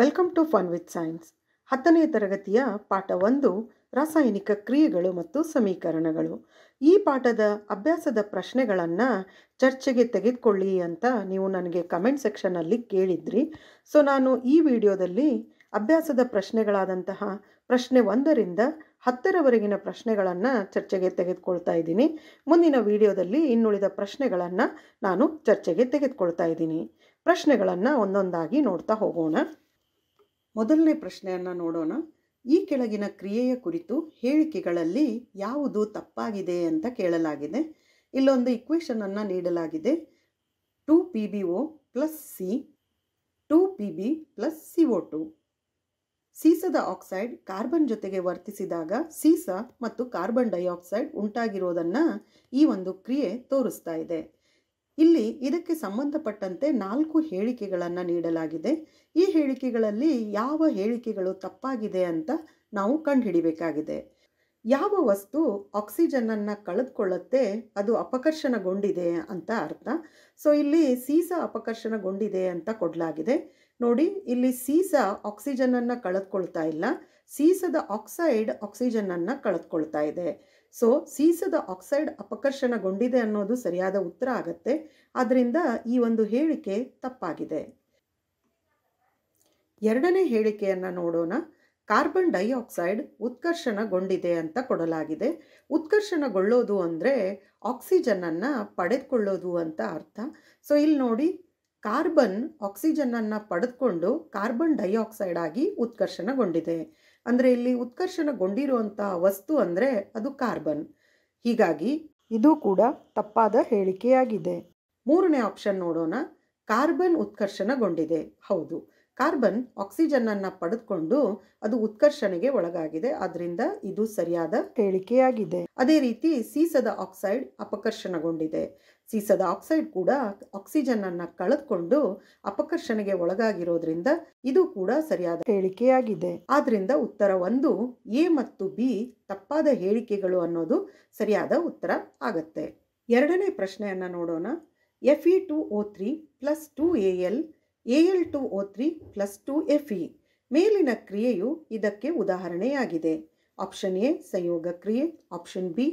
welcome to fun with science ಹತ್ತನೇ ತರಗತಿಯ ಪಾಠ ಒಂದು ರಾಸಾಯನಿಕ ಕ್ರಿಯೆಗಳು ಮತ್ತು ಸಮೀಕರಣಗಳು ಈ ಪಾಠದ ಅಭ್ಯಾಸದ ಪ್ರಶ್ನೆಗಳನ್ನು ಚರ್ಚೆಗೆ ತೆಗೆದುಕೊಳ್ಳಿ ಅಂತ ನೀವು ನನಗೆ ಕಮೆಂಟ್ ಸೆಕ್ಷನಲ್ಲಿ ಕೇಳಿದ್ರಿ ಸೊ ನಾನು ಈ ವಿಡಿಯೋದಲ್ಲಿ ಅಭ್ಯಾಸದ ಪ್ರಶ್ನೆಗಳಾದಂತಹ ಪ್ರಶ್ನೆ ಒಂದರಿಂದ ಹತ್ತರವರೆಗಿನ ಪ್ರಶ್ನೆಗಳನ್ನು ಚರ್ಚೆಗೆ ತೆಗೆದುಕೊಳ್ತಾ ಇದ್ದೀನಿ ಮುಂದಿನ ವಿಡಿಯೋದಲ್ಲಿ ಇನ್ನುಳಿದ ಪ್ರಶ್ನೆಗಳನ್ನು ನಾನು ಚರ್ಚೆಗೆ ತೆಗೆದುಕೊಳ್ತಾ ಇದ್ದೀನಿ ಪ್ರಶ್ನೆಗಳನ್ನು ಒಂದೊಂದಾಗಿ ನೋಡ್ತಾ ಹೋಗೋಣ ಮೊದಲನೇ ಪ್ರಶ್ನೆಯನ್ನು ನೋಡೋಣ ಈ ಕೆಳಗಿನ ಕ್ರಿಯೆಯ ಕುರಿತು ಹೇಳಿಕೆಗಳಲ್ಲಿ ಯಾವುದು ತಪ್ಪಾಗಿದೆ ಅಂತ ಕೇಳಲಾಗಿದೆ ಇಲ್ಲೊಂದು ಇಕ್ವೇಷನನ್ನು ನೀಡಲಾಗಿದೆ two P B O plus C two P B plus C O two ಸೀಸದ ಆಕ್ಸೈಡ್ ಕಾರ್ಬನ್ ಜೊತೆಗೆ ವರ್ತಿಸಿದಾಗ ಸೀಸ ಮತ್ತು ಕಾರ್ಬನ್ ಡೈಆಕ್ಸೈಡ್ ಉಂಟಾಗಿರೋದನ್ನು ಈ ಒಂದು ಕ್ರಿಯೆ ತೋರಿಸ್ತಾ ಇದೆ ಇಲ್ಲಿ ಇದಕ್ಕೆ ಸಂಬಂಧಪಟ್ಟಂತೆ ನಾಲ್ಕು ಹೇಳಿಕೆಗಳನ್ನು ನೀಡಲಾಗಿದೆ ಈ ಹೇಳಿಕೆಗಳಲ್ಲಿ ಯಾವ ಹೇಳಿಕೆಗಳು ತಪ್ಪಾಗಿದೆ ಅಂತ ನಾವು ಕಂಡುಹಿಡಿಬೇಕಾಗಿದೆ ಯಾವ ವಸ್ತು ಆಕ್ಸಿಜನನ್ನು ಕಳೆದುಕೊಳ್ಳುತ್ತೆ ಅದು ಅಪಕರ್ಷಣಗೊಂಡಿದೆ ಅಂತ ಅರ್ಥ ಸೊ ಇಲ್ಲಿ ಸೀಸ ಅಪಕರ್ಷಣಗೊಂಡಿದೆ ಅಂತ ಕೊಡಲಾಗಿದೆ ನೋಡಿ ಇಲ್ಲಿ ಸೀಸ ಆಕ್ಸಿಜನನ್ನು ಕಳೆದುಕೊಳ್ತಾ ಇಲ್ಲ ಸೀಸದ ಆಕ್ಸೈಡ್ ಆಕ್ಸಿಜನನ್ನು ಕಳೆದುಕೊಳ್ತಾ ಇದೆ ಸೊ ಸೀಸದ ಆಕ್ಸೈಡ್ ಅಪಕರ್ಷಣಗೊಂಡಿದೆ ಅನ್ನೋದು ಸರಿಯಾದ ಉತ್ತರ ಆಗತ್ತೆ ಆದ್ದರಿಂದ ಈ ಒಂದು ಹೇಳಿಕೆ ತಪ್ಪಾಗಿದೆ ಎರಡನೇ ಹೇಳಿಕೆಯನ್ನು ನೋಡೋಣ ಕಾರ್ಬನ್ ಡೈಆಕ್ಸೈಡ್ ಉತ್ಕರ್ಷಣಗೊಂಡಿದೆ ಅಂತ ಕೊಡಲಾಗಿದೆ ಉತ್ಕರ್ಷಣಗೊಳ್ಳೋದು ಅಂದರೆ ಆಕ್ಸಿಜನನ್ನು ಪಡೆದುಕೊಳ್ಳೋದು ಅಂತ ಅರ್ಥ ಸೊ ಇಲ್ಲಿ ನೋಡಿ ಕಾರ್ಬನ್ ಆಕ್ಸಿಜನನ್ನು ಪಡೆದುಕೊಂಡು ಕಾರ್ಬನ್ ಡೈಆಕ್ಸೈಡ್ ಆಗಿ ಉತ್ಕರ್ಷಣಗೊಂಡಿದೆ ಅಂದರೆ ಇಲ್ಲಿ ಉತ್ಕರ್ಷಣಗೊಂಡಿರುವಂತಹ ವಸ್ತು ಅಂದರೆ ಅದು ಕಾರ್ಬನ್ ಹೀಗಾಗಿ ಇದು ಕೂಡ ತಪ್ಪಾದ ಹೇಳಿಕೆಯಾಗಿದೆ ಮೂರನೇ ಆಪ್ಷನ್ ನೋಡೋಣ ಕಾರ್ಬನ್ ಉತ್ಕರ್ಷಣಗೊಂಡಿದೆ ಹೌದು ಕಾರ್ಬನ್ ಆಕ್ಸಿಜನನ್ನು ಪಡೆದುಕೊಂಡು ಅದು ಉತ್ಕರ್ಷಣೆಗೆ ಒಳಗಾಗಿದೆ ಅದರಿಂದ ಇದು ಸರಿಯಾದ ಹೇಳಿಕೆಯಾಗಿದೆ ಅದೇ ರೀತಿ ಸೀಸದ ಆಕ್ಸೈಡ್ ಅಪಕರ್ಷಣಗೊಂಡಿದೆ ಸೀಸದ ಆಕ್ಸೈಡ್ ಕೂಡ ಆಕ್ಸಿಜನ್ ಅನ್ನ ಕಳೆದುಕೊಂಡು ಅಪಕರ್ಷಣೆಗೆ ಒಳಗಾಗಿರೋದ್ರಿಂದ ಇದು ಕೂಡ ಸರಿಯಾದ ಹೇಳಿಕೆಯಾಗಿದೆ ಆದ್ರಿಂದ ಉತ್ತರ ಒಂದು ಎ ಮತ್ತು ಬಿ ತಪ್ಪಾದ ಹೇಳಿಕೆಗಳು ಅನ್ನೋದು ಸರಿಯಾದ ಉತ್ತರ ಆಗತ್ತೆ ಎರಡನೇ ಪ್ರಶ್ನೆಯನ್ನ ನೋಡೋಣ F E two O three plus two A L A L two O three plus two F E ಮೇಲಿನ ಕ್ರಿಯೆಯು ಇದಕ್ಕೆ ಉದಾಹರಣೆಯಾಗಿದೆ ಆಪ್ಷನ್ ಎ ಸಂಯೋಗ ಕ್ರಿಯೆ ಆಪ್ಷನ್ ಬಿ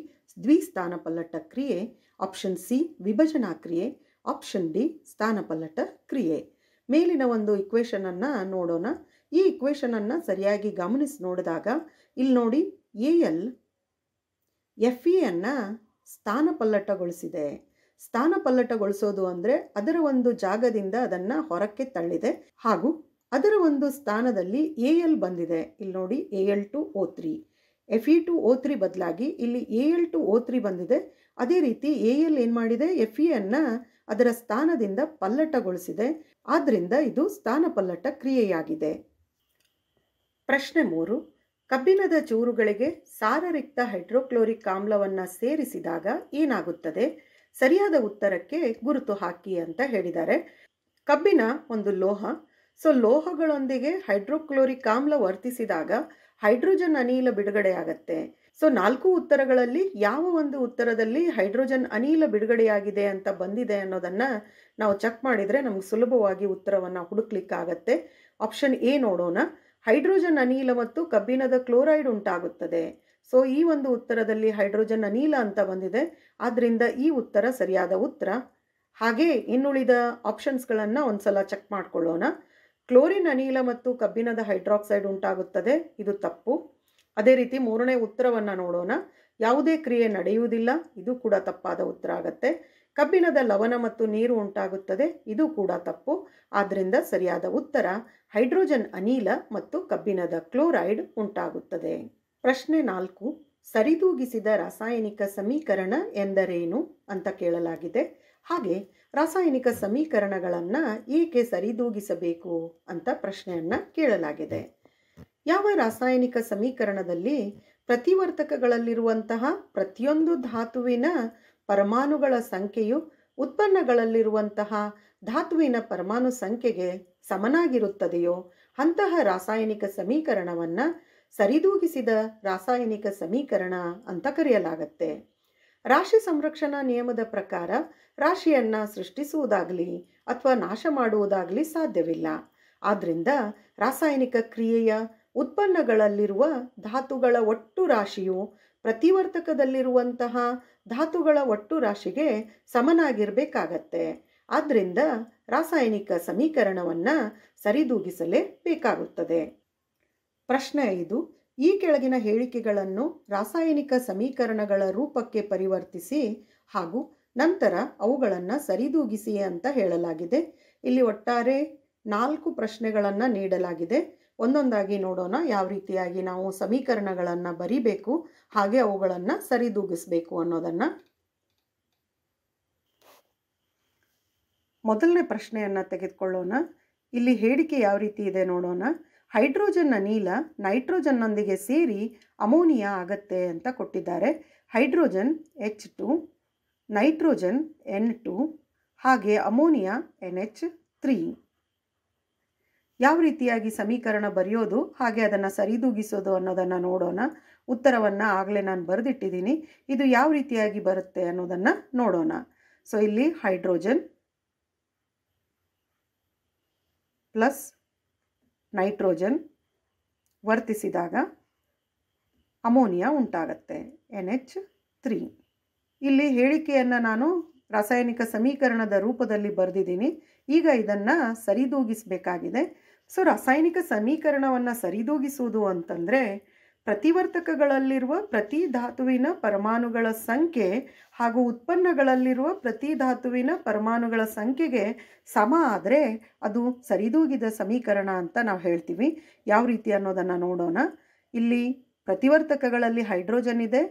ದ್ವಿಸ್ಥಾನಪಲ್ಲಟ ಕ್ರಿಯೆ ಆಪ್ಷನ್ ಸಿ ವಿಭಜನಾ ಕ್ರಿಯೆ ಆಪ್ಷನ್ ಡಿ ಸ್ಥಾನಪಲ್ಲಟ ಕ್ರಿಯೆ ಮೇಲಿನ ಒಂದು ಇಕ್ವೇಷನನ್ನು ನೋಡೋಣ ಈ ಇಕ್ವೇಷನನ್ನು ಸರಿಯಾಗಿ ಗಮನಿಸಿ ನೋಡಿದಾಗ ಇಲ್ಲಿ ನೋಡಿ A L F E e ಅನ್ನು ಸ್ಥಾನಪಲ್ಲಟಗೊಳಿಸಿದೆ ಪಲ್ಲಟಗೊಳಿಸೋದು ಅಂದರೆ ಅದರ ಒಂದು ಜಾಗದಿಂದ ಅದನ್ನು ಹೊರಕ್ಕೆ ತಳ್ಳಿದೆ ಹಾಗೂ ಅದರ ಒಂದು ಸ್ಥಾನದಲ್ಲಿ ಎ ಎಲ್ ಬಂದಿದೆ ಇಲ್ಲಿ ನೋಡಿ A L two O three F E two O three ಬದಲಾಗಿ ಇಲ್ಲಿ A L two O three ಬಂದಿದೆ ಅದೇ ರೀತಿ ಎ ಎಲ್ ಏನು ಮಾಡಿದೆ ಎಫ್ ಇ ಅನ್ನು ಅದರ ಸ್ಥಾನದಿಂದ ಪಲ್ಲಟಗೊಳಿಸಿದೆ ಆದ್ದರಿಂದ ಇದು ಸ್ಥಾನ ಪಲ್ಲಟ ಕ್ರಿಯೆಯಾಗಿದೆ ಪ್ರಶ್ನೆ ಮೂರು ಕಬ್ಬಿಣದ ಚೂರುಗಳಿಗೆ ಸಾರರಿಕ್ತ ಹೈಡ್ರೋಕ್ಲೋರಿಕ್ ಆಮ್ಲವನ್ನು ಸೇರಿಸಿದಾಗ ಏನಾಗುತ್ತದೆ ಸರಿಯಾದ ಉತ್ತರಕ್ಕೆ ಗುರುತು ಹಾಕಿ ಅಂತ ಹೇಳಿದ್ದಾರೆ ಕಬ್ಬಿನ ಒಂದು ಲೋಹ ಸೊ ಲೋಹಗಳೊಂದಿಗೆ ಹೈಡ್ರೋಕ್ಲೋರಿಕ್ ಆಮ್ಲ ವರ್ತಿಸಿದಾಗ ಹೈಡ್ರೋಜನ್ ಅನಿಲ ಬಿಡುಗಡೆ ಆಗತ್ತೆ ಸೊ ನಾಲ್ಕು ಉತ್ತರಗಳಲ್ಲಿ ಯಾವ ಒಂದು ಉತ್ತರದಲ್ಲಿ ಹೈಡ್ರೋಜನ್ ಅನಿಲ ಬಿಡುಗಡೆಯಾಗಿದೆ ಅಂತ ಬಂದಿದೆ ಅನ್ನೋದನ್ನು ನಾವು ಚೆಕ್ ಮಾಡಿದರೆ ನಮಗೆ ಸುಲಭವಾಗಿ ಉತ್ತರವನ್ನು ಹುಡುಕ್ಲಿಕ್ಕಾಗತ್ತೆ ಆಪ್ಷನ್ ಎ ನೋಡೋಣ ಹೈಡ್ರೋಜನ್ ಅನಿಲ ಮತ್ತು ಕಬ್ಬಿಣದ ಕ್ಲೋರೈಡ್ ಉಂಟಾಗುತ್ತದೆ ಸೊ ಈ ಒಂದು ಉತ್ತರದಲ್ಲಿ ಹೈಡ್ರೋಜನ್ ಅನಿಲ ಅಂತ ಬಂದಿದೆ ಆದ್ದರಿಂದ ಈ ಉತ್ತರ ಸರಿಯಾದ ಉತ್ತರ ಹಾಗೆ ಇನ್ನುಳಿದ ಆಪ್ಷನ್ಸ್ಗಳನ್ನು ಒಂದು ಸಲ ಚೆಕ್ ಮಾಡಿಕೊಳ್ಳೋಣ ಕ್ಲೋರಿನ್ ಅನಿಲ ಮತ್ತು ಕಬ್ಬಿಣದ ಹೈಡ್ರಾಕ್ಸೈಡ್ ಉಂಟಾಗುತ್ತದೆ ಇದು ತಪ್ಪು ಅದೇ ರೀತಿ ಮೂರನೇ ಉತ್ತರವನ್ನು ನೋಡೋಣ ಯಾವುದೇ ಕ್ರಿಯೆ ನಡೆಯುವುದಿಲ್ಲ ಇದು ಕೂಡ ತಪ್ಪಾದ ಉತ್ತರ ಆಗುತ್ತೆ ಕಬ್ಬಿಣದ ಲವಣ ಮತ್ತು ನೀರು ಉಂಟಾಗುತ್ತದೆ ಇದು ಕೂಡ ತಪ್ಪು ಆದ್ದರಿಂದ ಸರಿಯಾದ ಉತ್ತರ ಹೈಡ್ರೋಜನ್ ಅನಿಲ ಮತ್ತು ಕಬ್ಬಿಣದ ಕ್ಲೋರೈಡ್ ಉಂಟಾಗುತ್ತದೆ ಪ್ರಶ್ನೆ ನಾಲ್ಕು ಸರಿದೂಗಿಸಿದ ರಾಸಾಯನಿಕ ಸಮೀಕರಣ ಎಂದರೇನು ಅಂತ ಕೇಳಲಾಗಿದೆ ಹಾಗೆ ರಾಸಾಯನಿಕ ಸಮೀಕರಣಗಳನ್ನು ಏಕೆ ಸರಿದೂಗಿಸಬೇಕು ಅಂತ ಪ್ರಶ್ನೆಯನ್ನು ಕೇಳಲಾಗಿದೆ ಯಾವ ರಾಸಾಯನಿಕ ಸಮೀಕರಣದಲ್ಲಿ ಪ್ರತಿವರ್ತಕಗಳಲ್ಲಿರುವಂತಹ ಪ್ರತಿಯೊಂದು ಧಾತುವಿನ ಪರಮಾಣುಗಳ ಸಂಖ್ಯೆಯು ಉತ್ಪನ್ನಗಳಲ್ಲಿರುವಂತಹ ಧಾತುವಿನ ಪರಮಾಣು ಸಂಖ್ಯೆಗೆ ಸಮನಾಗಿರುತ್ತದೆಯೋ ಅಂತಹ ರಾಸಾಯನಿಕ ಸಮೀಕರಣವನ್ನು ಸರಿದೂಗಿಸಿದ ರಾಸಾಯನಿಕ ಸಮೀಕರಣ ಅಂತ ಕರೆಯಲಾಗತ್ತೆ ರಾಶಿ ಸಂರಕ್ಷಣಾ ನಿಯಮದ ಪ್ರಕಾರ ರಾಶಿಯನ್ನು ಸೃಷ್ಟಿಸುವುದಾಗಲಿ ಅಥವಾ ನಾಶ ಮಾಡುವುದಾಗಲಿ ಸಾಧ್ಯವಿಲ್ಲ ಆದ್ದರಿಂದ ರಾಸಾಯನಿಕ ಕ್ರಿಯೆಯ ಉತ್ಪನ್ನಗಳಲ್ಲಿರುವ ಧಾತುಗಳ ಒಟ್ಟು ರಾಶಿಯು ಪ್ರತಿವರ್ತಕದಲ್ಲಿರುವಂತಹ ಧಾತುಗಳ ಒಟ್ಟು ರಾಶಿಗೆ ಸಮನಾಗಿರಬೇಕಾಗತ್ತೆ ಆದ್ದರಿಂದ ರಾಸಾಯನಿಕ ಸಮೀಕರಣವನ್ನು ಸರಿದೂಗಿಸಲೇ ಬೇಕಾಗುತ್ತದೆ ಪ್ರಶ್ನೆ ಐದು ಈ ಕೆಳಗಿನ ಹೇಳಿಕೆಗಳನ್ನು ರಾಸಾಯನಿಕ ಸಮೀಕರಣಗಳ ರೂಪಕ್ಕೆ ಪರಿವರ್ತಿಸಿ ಹಾಗೂ ನಂತರ ಅವುಗಳನ್ನು ಸರಿದೂಗಿಸಿ ಅಂತ ಹೇಳಲಾಗಿದೆ ಇಲ್ಲಿ ಒಟ್ಟಾರೆ ನಾಲ್ಕು ಪ್ರಶ್ನೆಗಳನ್ನು ನೀಡಲಾಗಿದೆ ಒಂದೊಂದಾಗಿ ನೋಡೋಣ ಯಾವ ರೀತಿಯಾಗಿ ನಾವು ಸಮೀಕರಣಗಳನ್ನು ಬರಿಬೇಕು ಹಾಗೆ ಅವುಗಳನ್ನು ಸರಿದೂಗಿಸಬೇಕು ಅನ್ನೋದನ್ನು ಮೊದಲನೇ ಪ್ರಶ್ನೆಯನ್ನು ತೆಗೆದುಕೊಳ್ಳೋಣ ಇಲ್ಲಿ ಹೇಳಿಕೆ ಯಾವ ರೀತಿ ಇದೆ ನೋಡೋಣ ಹೈಡ್ರೋಜನ್ ಅನಿಲ ನೈಟ್ರೋಜನ್ನೊಂದಿಗೆ ಸೇರಿ ಅಮೋನಿಯಾ ಆಗತ್ತೆ ಅಂತ ಕೊಟ್ಟಿದ್ದಾರೆ hydrogen H two nitrogen N two ಹಾಗೆ ಅಮೋನಿಯಾ ಎನ್ ಎಚ್ ತ್ರೀ ಯಾವ ರೀತಿಯಾಗಿ ಸಮೀಕರಣ ಬರೆಯೋದು ಹಾಗೆ ಅದನ್ನು ಸರಿದೂಗಿಸೋದು ಅನ್ನೋದನ್ನು ನೋಡೋಣ ಉತ್ತರವನ್ನು ಆಗಲೇ ನಾನು ಬರೆದಿಟ್ಟಿದ್ದೀನಿ ಇದು ಯಾವ ರೀತಿಯಾಗಿ ಬರುತ್ತೆ ಅನ್ನೋದನ್ನು ನೋಡೋಣ ಸೊ ಇಲ್ಲಿ ಹೈಡ್ರೋಜನ್ ಪ್ಲಸ್ ನೈಟ್ರೋಜನ್ ವರ್ತಿಸಿದಾಗ ಅಮೋನಿಯಾ ಉಂಟಾಗತ್ತೆ ಎನ್ ಎಚ್ ತ್ರೀ ಇಲ್ಲಿ ಹೇಳಿಕೆಯನ್ನು ನಾನು ರಾಸಾಯನಿಕ ಸಮೀಕರಣದ ರೂಪದಲ್ಲಿ ಬರೆದಿದ್ದೀನಿ ಈಗ ಇದನ್ನು ಸರಿದೂಗಿಸಬೇಕಾಗಿದೆ ಸೊ ರಾಸಾಯನಿಕ ಸಮೀಕರಣವನ್ನು ಸರಿದೂಗಿಸುವುದು ಅಂತಂದರೆ ಪ್ರತಿವರ್ತಕಗಳಲ್ಲಿರುವ ಪ್ರತಿ ಧಾತುವಿನ ಪರಮಾಣುಗಳ ಸಂಖ್ಯೆ ಹಾಗೂ ಉತ್ಪನ್ನಗಳಲ್ಲಿರುವ ಪ್ರತಿ ಧಾತುವಿನ ಪರಮಾಣುಗಳ ಸಂಖ್ಯೆಗೆ ಸಮ ಆದರೆ ಅದು ಸರಿದೂಗಿದ ಸಮೀಕರಣ ಅಂತ ನಾವು ಹೇಳ್ತೀವಿ ಯಾವ ರೀತಿ ಅನ್ನೋದನ್ನು ನೋಡೋಣ ಇಲ್ಲಿ ಪ್ರತಿವರ್ತಕಗಳಲ್ಲಿ ಹೈಡ್ರೋಜನ್ ಇದೆ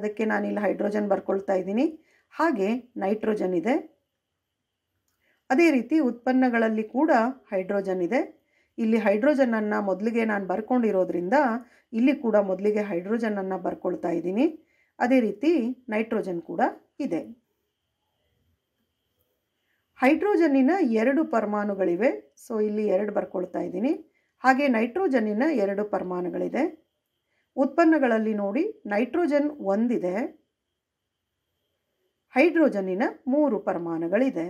ಅದಕ್ಕೆ ನಾನಿಲ್ಲಿ ಹೈಡ್ರೋಜನ್ ಬರ್ಕೊಳ್ತಾ ಇದ್ದೀನಿ ಹಾಗೆ ನೈಟ್ರೋಜನ್ ಇದೆ ಅದೇ ರೀತಿ ಉತ್ಪನ್ನಗಳಲ್ಲಿ ಕೂಡ ಹೈಡ್ರೋಜನ್ ಇದೆ ಇಲ್ಲಿ ಹೈಡ್ರೋಜನನ್ನು ಮೊದಲಿಗೆ ನಾನು ಬರ್ಕೊಂಡಿರೋದ್ರಿಂದ ಇಲ್ಲಿ ಕೂಡ ಮೊದಲಿಗೆ ಹೈಡ್ರೋಜನನ್ನು ಬರ್ಕೊಳ್ತಾ ಇದ್ದೀನಿ ಅದೇ ರೀತಿ ನೈಟ್ರೋಜನ್ ಕೂಡ ಇದೆ ಹೈಡ್ರೋಜನ್ನಿನ ಎರಡು ಪರಮಾಣುಗಳಿವೆ ಸೊ ಇಲ್ಲಿ ಎರಡು ಬರ್ಕೊಳ್ತಾ ಇದ್ದೀನಿ ಹಾಗೆ ನೈಟ್ರೋಜನ್ನಿನ ಎರಡು ಪರಮಾಣುಗಳಿದೆ ಉತ್ಪನ್ನಗಳಲ್ಲಿ ನೋಡಿ ನೈಟ್ರೋಜನ್ ಒಂದಿದೆ ಹೈಡ್ರೋಜನ್ನಿನ ಮೂರು ಪರಮಾಣುಗಳಿದೆ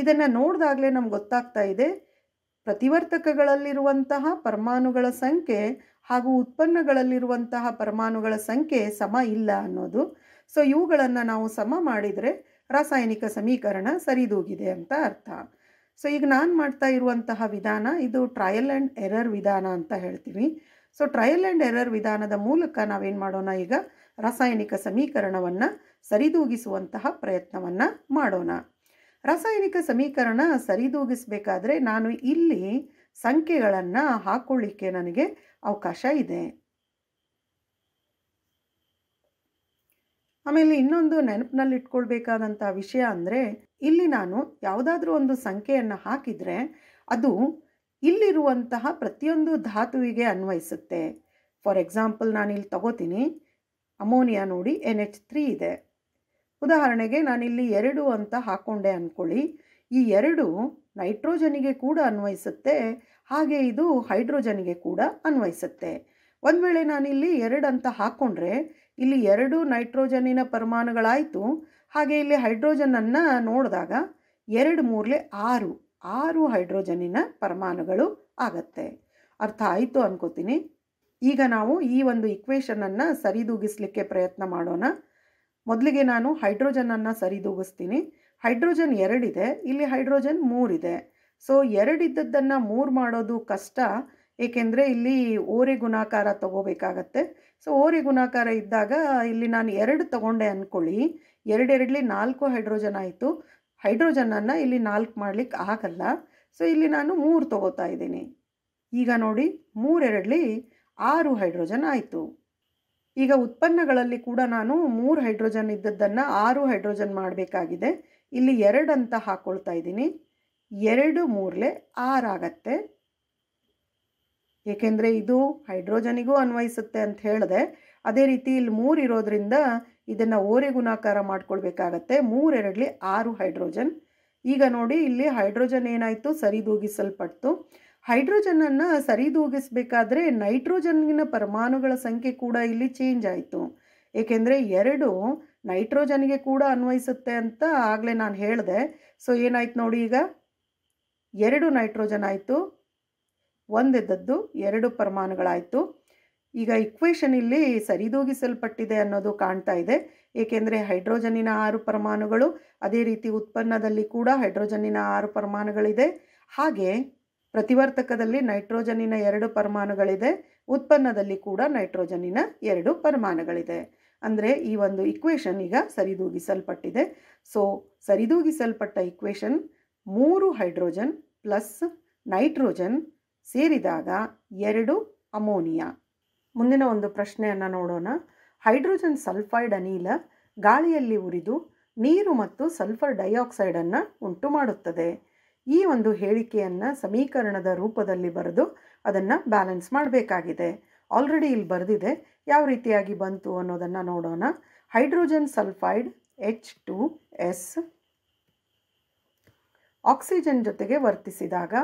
ಇದನ್ನು ನೋಡಿದಾಗಲೇ ನಮ್ಗೆ ಗೊತ್ತಾಗ್ತಾ ಇದೆ ಪ್ರತಿವರ್ತಕಗಳಲ್ಲಿರುವಂತಹ ಪರಮಾಣುಗಳ ಸಂಖ್ಯೆ ಹಾಗೂ ಉತ್ಪನ್ನಗಳಲ್ಲಿರುವಂತಹ ಪರಮಾಣುಗಳ ಸಂಖ್ಯೆ ಸಮ ಇಲ್ಲ ಅನ್ನೋದು ಸೊ ಇವುಗಳನ್ನು ನಾವು ಸಮ ಮಾಡಿದರೆ ರಾಸಾಯನಿಕ ಸಮೀಕರಣ ಸರಿದೂಗಿದೆ ಅಂತ ಅರ್ಥ ಸೊ ಈಗ ನಾನು ಮಾಡ್ತಾ ಇರುವಂತಹ ವಿಧಾನ ಇದು ಟ್ರಯಲ್ ಆ್ಯಂಡ್ ಎರರ್ ವಿಧಾನ ಅಂತ ಹೇಳ್ತೀವಿ ಸೊ ಟ್ರಯಲ್ ಆ್ಯಂಡ್ ಎರರ್ ವಿಧಾನದ ಮೂಲಕ ನಾವೇನು ಮಾಡೋಣ ಈಗ ರಾಸಾಯನಿಕ ಸಮೀಕರಣವನ್ನು ಸರಿದೂಗಿಸುವಂತಹ ಪ್ರಯತ್ನವನ್ನು ಮಾಡೋಣ ರಾಸಾಯನಿಕ ಸಮೀಕರಣ ಸರಿದೂಗಿಸಬೇಕಾದ್ರೆ ನಾನು ಇಲ್ಲಿ ಸಂಖ್ಯೆಗಳನ್ನು ಹಾಕ್ಕೊಳ್ಳಿಕ್ಕೆ ನನಗೆ ಅವಕಾಶ ಇದೆ ಆಮೇಲೆ ಇನ್ನೊಂದು ನೆನಪಿನಲ್ಲಿ ಇಟ್ಕೊಳ್ಬೇಕಾದಂಥ ವಿಷಯ ಅಂದರೆ ಇಲ್ಲಿ ನಾನು ಯಾವುದಾದ್ರೂ ಒಂದು ಸಂಖ್ಯೆಯನ್ನು ಹಾಕಿದರೆ ಅದು ಇಲ್ಲಿರುವಂತಹ ಪ್ರತಿಯೊಂದು ಧಾತುವಿಗೆ ಅನ್ವಯಿಸುತ್ತೆ ಫಾರ್ ಎಕ್ಸಾಂಪಲ್ ನಾನು ಇಲ್ಲಿ ತಗೋತೀನಿ ಅಮೋನಿಯಾ ನೋಡಿ ಎನ್ ಎಚ್ ತ್ರೀ ಇದೆ ಉದಾಹರಣೆಗೆ ನಾನಿಲ್ಲಿ ಎರಡು ಅಂತ ಹಾಕ್ಕೊಂಡೆ ಅಂದ್ಕೊಳ್ಳಿ ಈ ಎರಡು ನೈಟ್ರೋಜನಿಗೆ ಕೂಡ ಅನ್ವಯಿಸುತ್ತೆ ಹಾಗೆ ಇದು ಹೈಡ್ರೋಜನ್ಗೆ ಕೂಡ ಅನ್ವಯಿಸುತ್ತೆ ಒಂದು ವೇಳೆ ನಾನಿಲ್ಲಿ ಎರಡು ಅಂತ ಹಾಕ್ಕೊಂಡ್ರೆ ಇಲ್ಲಿ ಎರಡು ನೈಟ್ರೋಜನಿನ ಪರಮಾಣುಗಳಾಯಿತು ಹಾಗೆ ಇಲ್ಲಿ ಹೈಡ್ರೋಜನನ್ನು ನೋಡಿದಾಗ ಎರಡು ಮೂರಲೆ ಆರು ಆರು ಹೈಡ್ರೋಜನಿನ ಪರಮಾಣುಗಳು ಆಗತ್ತೆ ಅರ್ಥ ಆಯಿತು ಅನ್ಕೋತೀನಿ ಈಗ ನಾವು ಈ ಒಂದು ಇಕ್ವೇಷನನ್ನು ಸರಿದೂಗಿಸಲಿಕ್ಕೆ ಪ್ರಯತ್ನ ಮಾಡೋಣ ಮೊದಲಿಗೆ ನಾನು ಹೈಡ್ರೋಜನನ್ನು ಸರಿದೂಗಿಸ್ತೀನಿ ಹೈಡ್ರೋಜನ್ ಎರಡಿದೆ ಇಲ್ಲಿ ಹೈಡ್ರೋಜನ್ ಮೂರಿದೆ ಸೊ ಎರಡಿದ್ದದ್ದನ್ನು ಮೂರು ಮಾಡೋದು ಕಷ್ಟ ಏಕೆಂದರೆ ಇಲ್ಲಿ ಓರೆ ಗುಣಾಕಾರ ತಗೋಬೇಕಾಗತ್ತೆ ಸೊ ಓರೆ ಗುಣಾಕಾರ ಇದ್ದಾಗ ಇಲ್ಲಿ ನಾನು ಎರಡು ತಗೊಂಡೆ ಅಂದ್ಕೊಳ್ಳಿ ಎರಡೆರಡಲಿ ನಾಲ್ಕು ಹೈಡ್ರೋಜನ್ ಆಯಿತು ಹೈಡ್ರೋಜನನ್ನು ಇಲ್ಲಿ ನಾಲ್ಕು ಮಾಡ್ಲಿಕ್ಕೆ ಆಗಲ್ಲ ಸೊ ಇಲ್ಲಿ ನಾನು ಮೂರು ತಗೋತಾ ಇದ್ದೀನಿ ಈಗ ನೋಡಿ ಮೂರೆರಡಲಿ ಆರು ಹೈಡ್ರೋಜನ್ ಆಯಿತು ಈಗ ಉತ್ಪನ್ನಗಳಲ್ಲಿ ಕೂಡ ನಾನು ಮೂರು ಹೈಡ್ರೋಜನ್ ಇದ್ದದ್ದನ್ನು ಆರು ಹೈಡ್ರೋಜನ್ ಮಾಡಬೇಕಾಗಿದೆ ಇಲ್ಲಿ ಎರಡು ಅಂತ ಹಾಕ್ಕೊಳ್ತಾ ಇದ್ದೀನಿ ಎರಡು ಮೂರಲೆ ಆರ್ ಆಗತ್ತೆ ಏಕೆಂದರೆ ಇದು ಹೈಡ್ರೋಜನಿಗೂ ಅನ್ವಯಿಸುತ್ತೆ ಅಂತ ಹೇಳಿದೆ ಅದೇ ರೀತಿ ಇಲ್ಲಿ ಮೂರು ಇರೋದ್ರಿಂದ ಇದನ್ನು ಓರೆ ಗುಣಾಕಾರ ಮಾಡ್ಕೊಳ್ಬೇಕಾಗತ್ತೆ ಮೂರೆರಡಲಿ ಆರು ಹೈಡ್ರೋಜನ್ ಈಗ ನೋಡಿ ಇಲ್ಲಿ ಹೈಡ್ರೋಜನ್ ಏನಾಯಿತು ಸರಿದೂಗಿಸಲ್ಪಡ್ತು ಹೈಡ್ರೋಜನನ್ನು ಸರಿದೂಗಿಸಬೇಕಾದ್ರೆ ನೈಟ್ರೋಜನ್ಗಿನ ಪರಮಾಣುಗಳ ಸಂಖ್ಯೆ ಕೂಡ ಇಲ್ಲಿ ಚೇಂಜ್ ಆಯಿತು ಏಕೆಂದರೆ ಎರಡು ನೈಟ್ರೋಜನ್ಗೆ ಕೂಡ ಅನ್ವಯಿಸುತ್ತೆ ಅಂತ ಆಗಲೇ ನಾನು ಹೇಳಿದೆ ಸೊ ಏನಾಯ್ತು ನೋಡಿ ಈಗ ಎರಡು ನೈಟ್ರೋಜನ್ ಆಯಿತು ಒಂದಿದ್ದದ್ದು ಎರಡು ಪರಮಾಣುಗಳಾಯಿತು ಈಗ ಇಕ್ವೇಷನ್ ಇಲ್ಲಿ ಸರಿದೂಗಿಸಲ್ಪಟ್ಟಿದೆ ಅನ್ನೋದು ಕಾಣ್ತಾ ಇದೆ ಏಕೆಂದರೆ ಹೈಡ್ರೋಜನ್ನಿನ ಆರು ಪರಮಾಣುಗಳು ಅದೇ ರೀತಿ ಉತ್ಪನ್ನದಲ್ಲಿ ಕೂಡ ಹೈಡ್ರೋಜನ್ನಿನ ಆರು ಪರಮಾಣುಗಳಿದೆ ಹಾಗೆ ಪ್ರತಿವರ್ತಕದಲ್ಲಿ ನೈಟ್ರೋಜನ್ನಿನ ಎರಡು ಪರಮಾಣುಗಳಿದೆ ಉತ್ಪನ್ನದಲ್ಲಿ ಕೂಡ ನೈಟ್ರೋಜನ್ನಿನ ಎರಡು ಪರಮಾಣುಗಳಿದೆ ಅಂದರೆ ಈ ಒಂದು ಇಕ್ವೇಷನ್ ಈಗ ಸರಿದೂಗಿಸಲ್ಪಟ್ಟಿದೆ ಸೊ ಸರಿದೂಗಿಸಲ್ಪಟ್ಟ ಇಕ್ವೇಷನ್ ಮೂರು ಹೈಡ್ರೋಜನ್ ಪ್ಲಸ್ ನೈಟ್ರೋಜನ್ ಸೇರಿದಾಗ ಎರಡು ಅಮೋನಿಯಾ ಮುಂದಿನ ಒಂದು ಪ್ರಶ್ನೆಯನ್ನು ನೋಡೋಣ ಹೈಡ್ರೋಜನ್ ಸಲ್ಫೈಡ್ ಅನಿಲ ಗಾಳಿಯಲ್ಲಿ ಉರಿದು ನೀರು ಮತ್ತು ಸಲ್ಫರ್ ಡೈಆಕ್ಸೈಡನ್ನು ಉಂಟು ಮಾಡುತ್ತದೆ ಈ ಒಂದು ಹೇಳಿಕೆಯನ್ನು ಸಮೀಕರಣದ ರೂಪದಲ್ಲಿ ಬರೆದು ಅದನ್ನು ಬ್ಯಾಲೆನ್ಸ್ ಮಾಡಬೇಕಾಗಿದೆ ಆಲ್ರೆಡಿ ಇಲ್ಲಿ ಬರೆದಿದೆ ಯಾವ ರೀತಿಯಾಗಿ ಬಂತು ಅನ್ನೋದನ್ನು ನೋಡೋಣ hydrogen sulphide H two S oxygen ಜೊತೆಗೆ ವರ್ತಿಸಿದಾಗ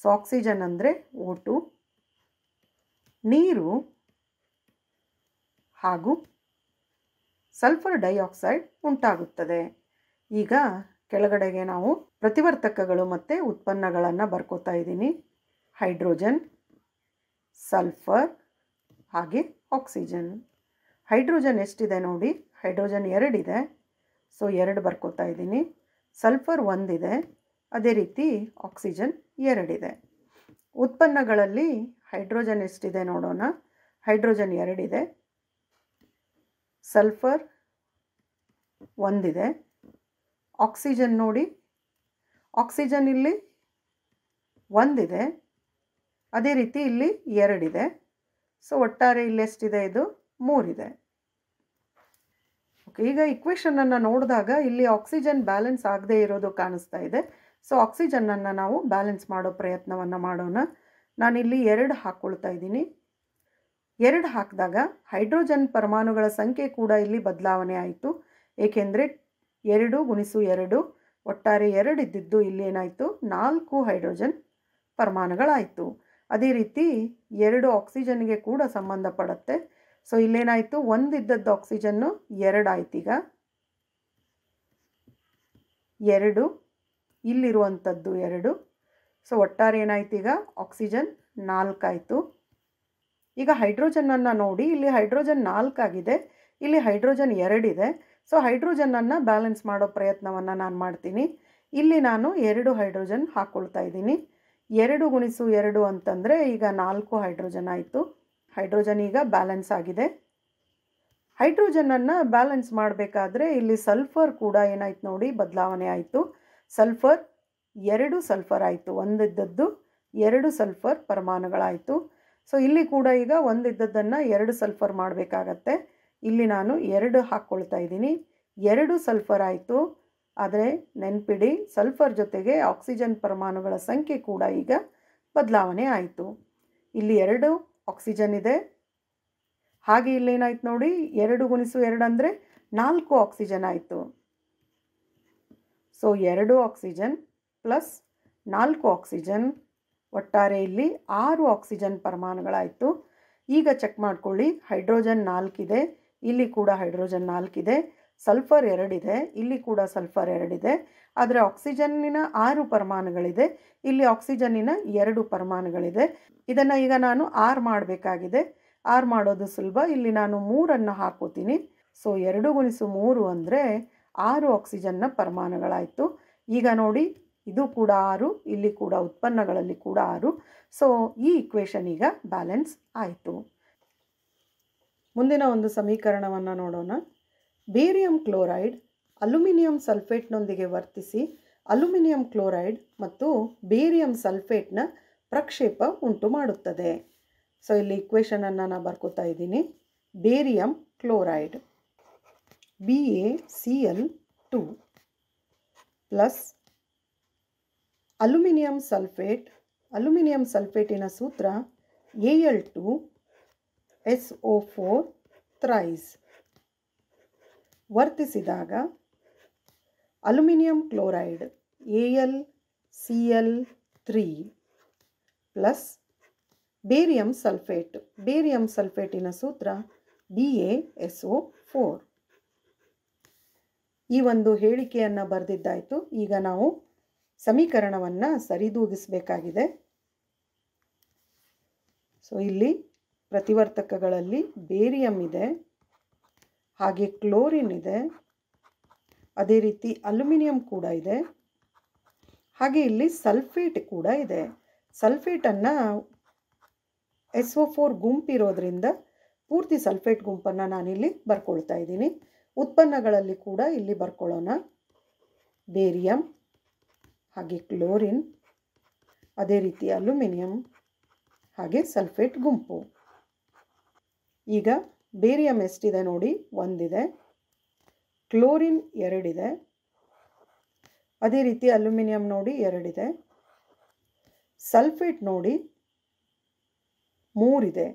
ಸೊ ಆಕ್ಸಿಜನ್ ಅಂದರೆ ಓಟು ನೀರು ಹಾಗೂ ಸಲ್ಫರ್ ಡೈಆಕ್ಸೈಡ್ ಉಂಟಾಗುತ್ತದೆ ಈಗ ಕೆಳಗಡೆಗೆ ನಾವು ಪ್ರತಿವರ್ತಕಗಳು ಮತ್ತು ಉತ್ಪನ್ನಗಳನ್ನು ಬರ್ಕೋತಾ ಇದ್ದೀನಿ ಹೈಡ್ರೋಜನ್ ಸಲ್ಫರ್ ಹಾಗೆ ಆಕ್ಸಿಜನ್ ಹೈಡ್ರೋಜನ್ ಎಷ್ಟಿದೆ ನೋಡಿ ಹೈಡ್ರೋಜನ್ ಎರಡಿದೆ ಸೊ ಎರಡು ಬರ್ಕೋತಾ ಇದ್ದೀನಿ ಸಲ್ಫರ್ ಒಂದಿದೆ ಅದೇ ರೀತಿ ಆಕ್ಸಿಜನ್ ಎರಡಿದೆ ಉತ್ಪನ್ನಗಳಲ್ಲಿ ಹೈಡ್ರೋಜನ್ ಎಷ್ಟಿದೆ ನೋಡೋಣ ಹೈಡ್ರೋಜನ್ ಎರಡಿದೆ ಸಲ್ಫರ್ ಒಂದಿದೆ ಆಕ್ಸಿಜನ್ ನೋಡಿ ಆಕ್ಸಿಜನ್ ಇಲ್ಲಿ ಒಂದಿದೆ ಅದೇ ರೀತಿ ಇಲ್ಲಿ ಎರಡಿದೆ ಸೊ ಒಟ್ಟಾರೆ ಇಲ್ಲಿ ಎಷ್ಟಿದೆ ಇದು ಮೂರಿದೆ ಓಕೆ ಈಗ ಇಕ್ವೇಷನನ್ನು ನೋಡಿದಾಗ ಇಲ್ಲಿ ಆಕ್ಸಿಜನ್ ಬ್ಯಾಲೆನ್ಸ್ ಆಗದೇ ಇರೋದು ಕಾಣಿಸ್ತಾ ಇದೆ ಸೊ ಆಕ್ಸಿಜನ್ನನ್ನು ನಾವು ಬ್ಯಾಲೆನ್ಸ್ ಮಾಡೋ ಪ್ರಯತ್ನವನ್ನು ಮಾಡೋಣ ನಾನಿಲ್ಲಿ ಎರಡು ಹಾಕ್ಕೊಳ್ತಾ ಇದ್ದೀನಿ ಎರಡು ಹಾಕಿದಾಗ ಹೈಡ್ರೋಜನ್ ಪರಮಾಣುಗಳ ಸಂಖ್ಯೆ ಕೂಡ ಇಲ್ಲಿ ಬದಲಾವಣೆ ಆಯಿತು ಏಕೆಂದರೆ ಎರಡು ಗುಣಿಸು ಎರಡು ಒಟ್ಟಾರೆ ಎರಡು ಇದ್ದಿದ್ದು ಇಲ್ಲೇನಾಯಿತು ನಾಲ್ಕು ಹೈಡ್ರೋಜನ್ ಪರಮಾಣುಗಳಾಯಿತು ಅದೇ ರೀತಿ ಎರಡು ಆಕ್ಸಿಜನ್ಗೆ ಕೂಡ ಸಂಬಂಧಪಡುತ್ತೆ ಸೊ ಇಲ್ಲೇನಾಯಿತು ಒಂದಿದ್ದದ್ದು ಆಕ್ಸಿಜನ್ನು ಈಗ ಎರಡು ಇಲ್ಲಿರುವಂಥದ್ದು ಎರಡು ಸೊ ಒಟ್ಟಾರೆ ಏನಾಯ್ತು ಈಗ ಆಕ್ಸಿಜನ್ ನಾಲ್ಕಾಯಿತು ಈಗ ಹೈಡ್ರೋಜನನ್ನು ನೋಡಿ ಇಲ್ಲಿ ಹೈಡ್ರೋಜನ್ ನಾಲ್ಕಾಗಿದೆ ಇಲ್ಲಿ ಹೈಡ್ರೋಜನ್ ಎರಡಿದೆ ಸೊ ಹೈಡ್ರೋಜನನ್ನು ಬ್ಯಾಲೆನ್ಸ್ ಮಾಡೋ ಪ್ರಯತ್ನವನ್ನು ನಾನು ಮಾಡ್ತೀನಿ ಇಲ್ಲಿ ನಾನು ಎರಡು ಹೈಡ್ರೋಜನ್ ಹಾಕ್ಕೊಳ್ತಾ ಇದ್ದೀನಿ ಎರಡು ಗುಣಿಸು ಎರಡು ಅಂತಂದರೆ ಈಗ ನಾಲ್ಕು ಹೈಡ್ರೋಜನ್ ಆಯಿತು ಹೈಡ್ರೋಜನ್ ಈಗ ಬ್ಯಾಲೆನ್ಸ್ ಆಗಿದೆ ಹೈಡ್ರೋಜನನ್ನು ಬ್ಯಾಲೆನ್ಸ್ ಮಾಡಬೇಕಾದ್ರೆ ಇಲ್ಲಿ ಸಲ್ಫರ್ ಕೂಡ ಏನಾಯ್ತು ನೋಡಿ ಬದಲಾವಣೆ ಆಯಿತು ಸಲ್ಫರ್ ಎರಡು ಸಲ್ಫರ್ ಆಯಿತು ಒಂದಿದ್ದದ್ದು ಎರಡು ಸಲ್ಫರ್ ಪರಮಾಣುಗಳಾಯಿತು ಸೊ ಇಲ್ಲಿ ಕೂಡ ಈಗ ಒಂದಿದ್ದದ್ದನ್ನು ಎರಡು ಸಲ್ಫರ್ ಮಾಡಬೇಕಾಗತ್ತೆ ಇಲ್ಲಿ ನಾನು ಎರಡು ಹಾಕ್ಕೊಳ್ತಾ ಇದ್ದೀನಿ ಎರಡು ಸಲ್ಫರ್ ಆಯಿತು ಆದರೆ ನೆನ್ಪಿಡಿ ಸಲ್ಫರ್ ಜೊತೆಗೆ ಆಕ್ಸಿಜನ್ ಪರಮಾಣುಗಳ ಸಂಖ್ಯೆ ಕೂಡ ಈಗ ಬದಲಾವಣೆ ಆಯಿತು ಇಲ್ಲಿ ಎರಡು ಆಕ್ಸಿಜನ್ ಇದೆ ಹಾಗೆ ಇಲ್ಲೇನಾಯ್ತು ನೋಡಿ ಎರಡು ಗುಣಿಸು ಎರಡು ಅಂದರೆ ನಾಲ್ಕು ಆಕ್ಸಿಜನ್ ಆಯಿತು ಸೊ ಎರಡು ಆಕ್ಸಿಜನ್ ಪ್ಲಸ್ ನಾಲ್ಕು ಆಕ್ಸಿಜನ್ ಒಟ್ಟಾರೆ ಇಲ್ಲಿ ಆರು ಆಕ್ಸಿಜನ್ ಪರಮಾಣುಗಳಾಯಿತು ಈಗ ಚೆಕ್ ಮಾಡ್ಕೊಳ್ಳಿ ಹೈಡ್ರೋಜನ್ ನಾಲ್ಕಿದೆ ಇಲ್ಲಿ ಕೂಡ ಹೈಡ್ರೋಜನ್ ನಾಲ್ಕಿದೆ ಸಲ್ಫರ್ ಎರಡಿದೆ ಇಲ್ಲಿ ಕೂಡ ಸಲ್ಫರ್ ಎರಡಿದೆ ಆದರೆ ಆಕ್ಸಿಜನ್ನಿನ ಆರು ಪರಮಾಣುಗಳಿದೆ ಇಲ್ಲಿ ಆಕ್ಸಿಜನ್ನಿನ ಎರಡು ಪರಮಾಣುಗಳಿದೆ ಇದನ್ನು ಈಗ ನಾನು ಆರ್ ಮಾಡಬೇಕಾಗಿದೆ ಆರ್ ಮಾಡೋದು ಸುಲಭ ಇಲ್ಲಿ ನಾನು ಮೂರನ್ನು ಹಾಕೋತೀನಿ ಸೊ ಎರಡು ಗುಣಿಸು ಮೂರು ಅಂದರೆ ಆರು ಆಕ್ಸಿಜನ್ನ ಪರಮಾಣುಗಳಾಯಿತು ಈಗ ನೋಡಿ ಇದು ಕೂಡ ಆರು ಇಲ್ಲಿ ಕೂಡ ಉತ್ಪನ್ನಗಳಲ್ಲಿ ಕೂಡ ಆರು ಸೊ ಈ ಇಕ್ವೇಷನ್ ಈಗ ಬ್ಯಾಲೆನ್ಸ್ ಆಯಿತು ಮುಂದಿನ ಒಂದು ಸಮೀಕರಣವನ್ನು ನೋಡೋಣ ಬೇರಿಯಂ ಕ್ಲೋರೈಡ್ ಅಲ್ಯೂಮಿನಿಯಂ ಸಲ್ಫೇಟ್ನೊಂದಿಗೆ ವರ್ತಿಸಿ ಅಲ್ಯೂಮಿನಿಯಂ ಕ್ಲೋರೈಡ್ ಮತ್ತು ಬೇರಿಯಂ ಸಲ್ಫೇಟ್ನ ಪ್ರಕ್ಷೇಪ ಉಂಟು ಮಾಡುತ್ತದೆ ಸೊ ಇಲ್ಲಿ ಇಕ್ವೇಷನನ್ನು ನಾನು ಬರ್ಕೋತಾ ಇದ್ದೀನಿ barium chloride B A C L two plus aluminium sulphate aluminium ಸಲ್ಫೇಟಿನ ಸೂತ್ರ A L two S O four thrice ವರ್ತಿಸಿದಾಗ aluminium chloride A L C L three plus barium sulphate barium ಸಲ್ಫೇಟಿನ ಸೂತ್ರ B A S O four ಈ ಒಂದು ಹೇಳಿಕೆಯನ್ನು ಬರೆದಿದ್ದಾಯಿತು ಈಗ ನಾವು ಸಮೀಕರಣವನ್ನು ಸರಿದೂಗಿಸಬೇಕಾಗಿದೆ ಸೊ ಇಲ್ಲಿ ಪ್ರತಿವರ್ತಕಗಳಲ್ಲಿ ಬೇರಿಯಂ ಇದೆ ಹಾಗೆ ಕ್ಲೋರಿನ್ ಇದೆ ಅದೇ ರೀತಿ ಅಲ್ಯೂಮಿನಿಯಂ ಕೂಡ ಇದೆ ಹಾಗೆ ಇಲ್ಲಿ ಸಲ್ಫೇಟ್ ಕೂಡ ಇದೆ ಸಲ್ಫೇಟನ್ನು ಎಸ್ ಒ ಫೋರ್ ಗುಂಪಿರೋದ್ರಿಂದ ಪೂರ್ತಿ ಸಲ್ಫೇಟ್ ಗುಂಪನ್ನು ನಾನಿಲ್ಲಿ ಬರ್ಕೊಳ್ತಾ ಇದ್ದೀನಿ ಉತ್ಪನ್ನಗಳಲ್ಲಿ ಕೂಡ ಇಲ್ಲಿ ಬರ್ಕೊಳ್ಳೋಣ ಬೇರಿಯಂ ಹಾಗೆ ಕ್ಲೋರಿನ್ ಅದೇ ರೀತಿ ಅಲ್ಯೂಮಿನಿಯಂ ಹಾಗೆ ಸಲ್ಫೇಟ್ ಗುಂಪು ಈಗ ಬೇರಿಯಂ ಎಷ್ಟಿದೆ ನೋಡಿ ಒಂದಿದೆ ಕ್ಲೋರಿನ್ ಎರಡಿದೆ ಅದೇ ರೀತಿ ಅಲ್ಯೂಮಿನಿಯಂ ನೋಡಿ ಎರಡಿದೆ ಸಲ್ಫೇಟ್ ನೋಡಿ ಮೂರಿದೆ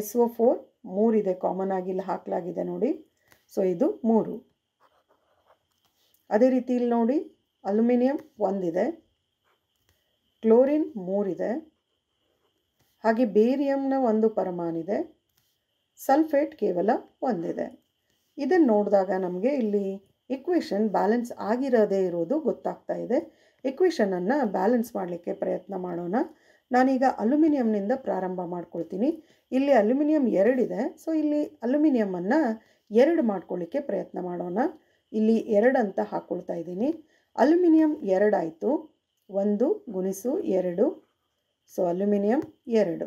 ಎಸ್ ಒ ಫೋರ್ ಮೂರಿದೆ ಕಾಮನ್ ಆಗಿ ಇಲ್ಲಿ ಹಾಕಲಾಗಿದೆ ನೋಡಿ ಸೊ ಇದು ಮೂರು ಅದೇ ರೀತಿ ಇಲ್ಲಿ ನೋಡಿ ಅಲ್ಯೂಮಿನಿಯಂ ಒಂದಿದೆ ಕ್ಲೋರಿನ್ ಮೂರಿದೆ ಹಾಗೆ ಬೇರಿಯಂನ ಒಂದು ಪರಮಾನಿದೆ ಸಲ್ಫೇಟ್ ಕೇವಲ ಒಂದಿದೆ ಇದನ್ನು ನೋಡಿದಾಗ ನಮಗೆ ಇಲ್ಲಿ ಇಕ್ವೇಷನ್ ಬ್ಯಾಲೆನ್ಸ್ ಆಗಿರದೇ ಇರೋದು ಗೊತ್ತಾಗ್ತಾ ಇದೆ ಇಕ್ವೇಷನನ್ನು ಬ್ಯಾಲೆನ್ಸ್ ಮಾಡಲಿಕ್ಕೆ ಪ್ರಯತ್ನ ಮಾಡೋಣ ನಾನೀಗ ಅಲ್ಯೂಮಿನಿಯಂನಿಂದ ಪ್ರಾರಂಭ ಮಾಡ್ಕೊಳ್ತೀನಿ ಇಲ್ಲಿ ಅಲ್ಯೂಮಿನಿಯಂ ಎರಡಿದೆ ಸೊ ಇಲ್ಲಿ ಅಲ್ಯೂಮಿನಿಯಮನ್ನು ಎರಡು ಮಾಡ್ಕೊಳ್ಳಿಕ್ಕೆ ಪ್ರಯತ್ನ ಮಾಡೋಣ ಇಲ್ಲಿ ಎರಡು ಅಂತ ಹಾಕ್ಕೊಳ್ತಾ ಇದ್ದೀನಿ ಅಲ್ಯೂಮಿನಿಯಂ ಎರಡಾಯಿತು ಒಂದು ಗುಣಿಸು ಎರಡು ಸೊ ಅಲ್ಯೂಮಿನಿಯಂ ಎರಡು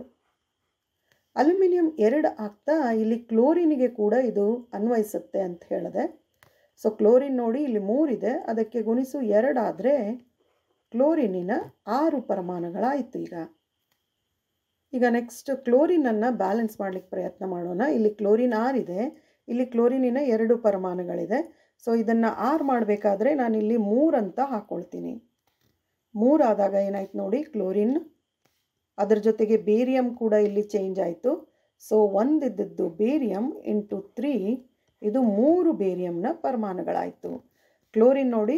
ಅಲ್ಯೂಮಿನಿಯಂ ಎರಡು ಆಗ್ತಾ ಇಲ್ಲಿ ಕ್ಲೋರಿನಿಗೆ ಕೂಡ ಇದು ಅನ್ವಯಿಸುತ್ತೆ ಅಂತ ಹೇಳಿದೆ ಸೊ ಕ್ಲೋರಿನ್ ನೋಡಿ ಇಲ್ಲಿ ಮೂರಿದೆ ಅದಕ್ಕೆ ಗುಣಿಸು ಎರಡಾದರೆ ಕ್ಲೋರಿನಿನ ಆರು ಪರಮಾಣುಗಳಾಯಿತು ಈಗ ಈಗ ನೆಕ್ಸ್ಟ್ ಕ್ಲೋರಿನನ್ನು ಬ್ಯಾಲೆನ್ಸ್ ಮಾಡಲಿಕ್ಕೆ ಪ್ರಯತ್ನ ಮಾಡೋಣ ಇಲ್ಲಿ ಕ್ಲೋರಿನ್ ಆರಿದೆ ಇಲ್ಲಿ ಕ್ಲೋರಿನಿನ ಎರಡು ಪರಮಾಣುಗಳಿದೆ ಸೊ ಇದನ್ನು ಆರ್ ಮಾಡಬೇಕಾದ್ರೆ ನಾನಿಲ್ಲಿ ಅಂತ ಹಾಕ್ಕೊಳ್ತೀನಿ ಮೂರಾದಾಗ ಏನಾಯ್ತು ನೋಡಿ ಕ್ಲೋರಿನ್ ಅದರ ಜೊತೆಗೆ ಬೇರಿಯಂ ಕೂಡ ಇಲ್ಲಿ ಚೇಂಜ್ ಆಯಿತು ಸೊ ಒಂದಿದ್ದದ್ದು ಬೇರಿಯಂ ಇಂಟು ತ್ರೀ ಇದು ಮೂರು ಬೇರಿಯಂನ ಪರಮಾಣುಗಳಾಯಿತು ಕ್ಲೋರಿನ್ ನೋಡಿ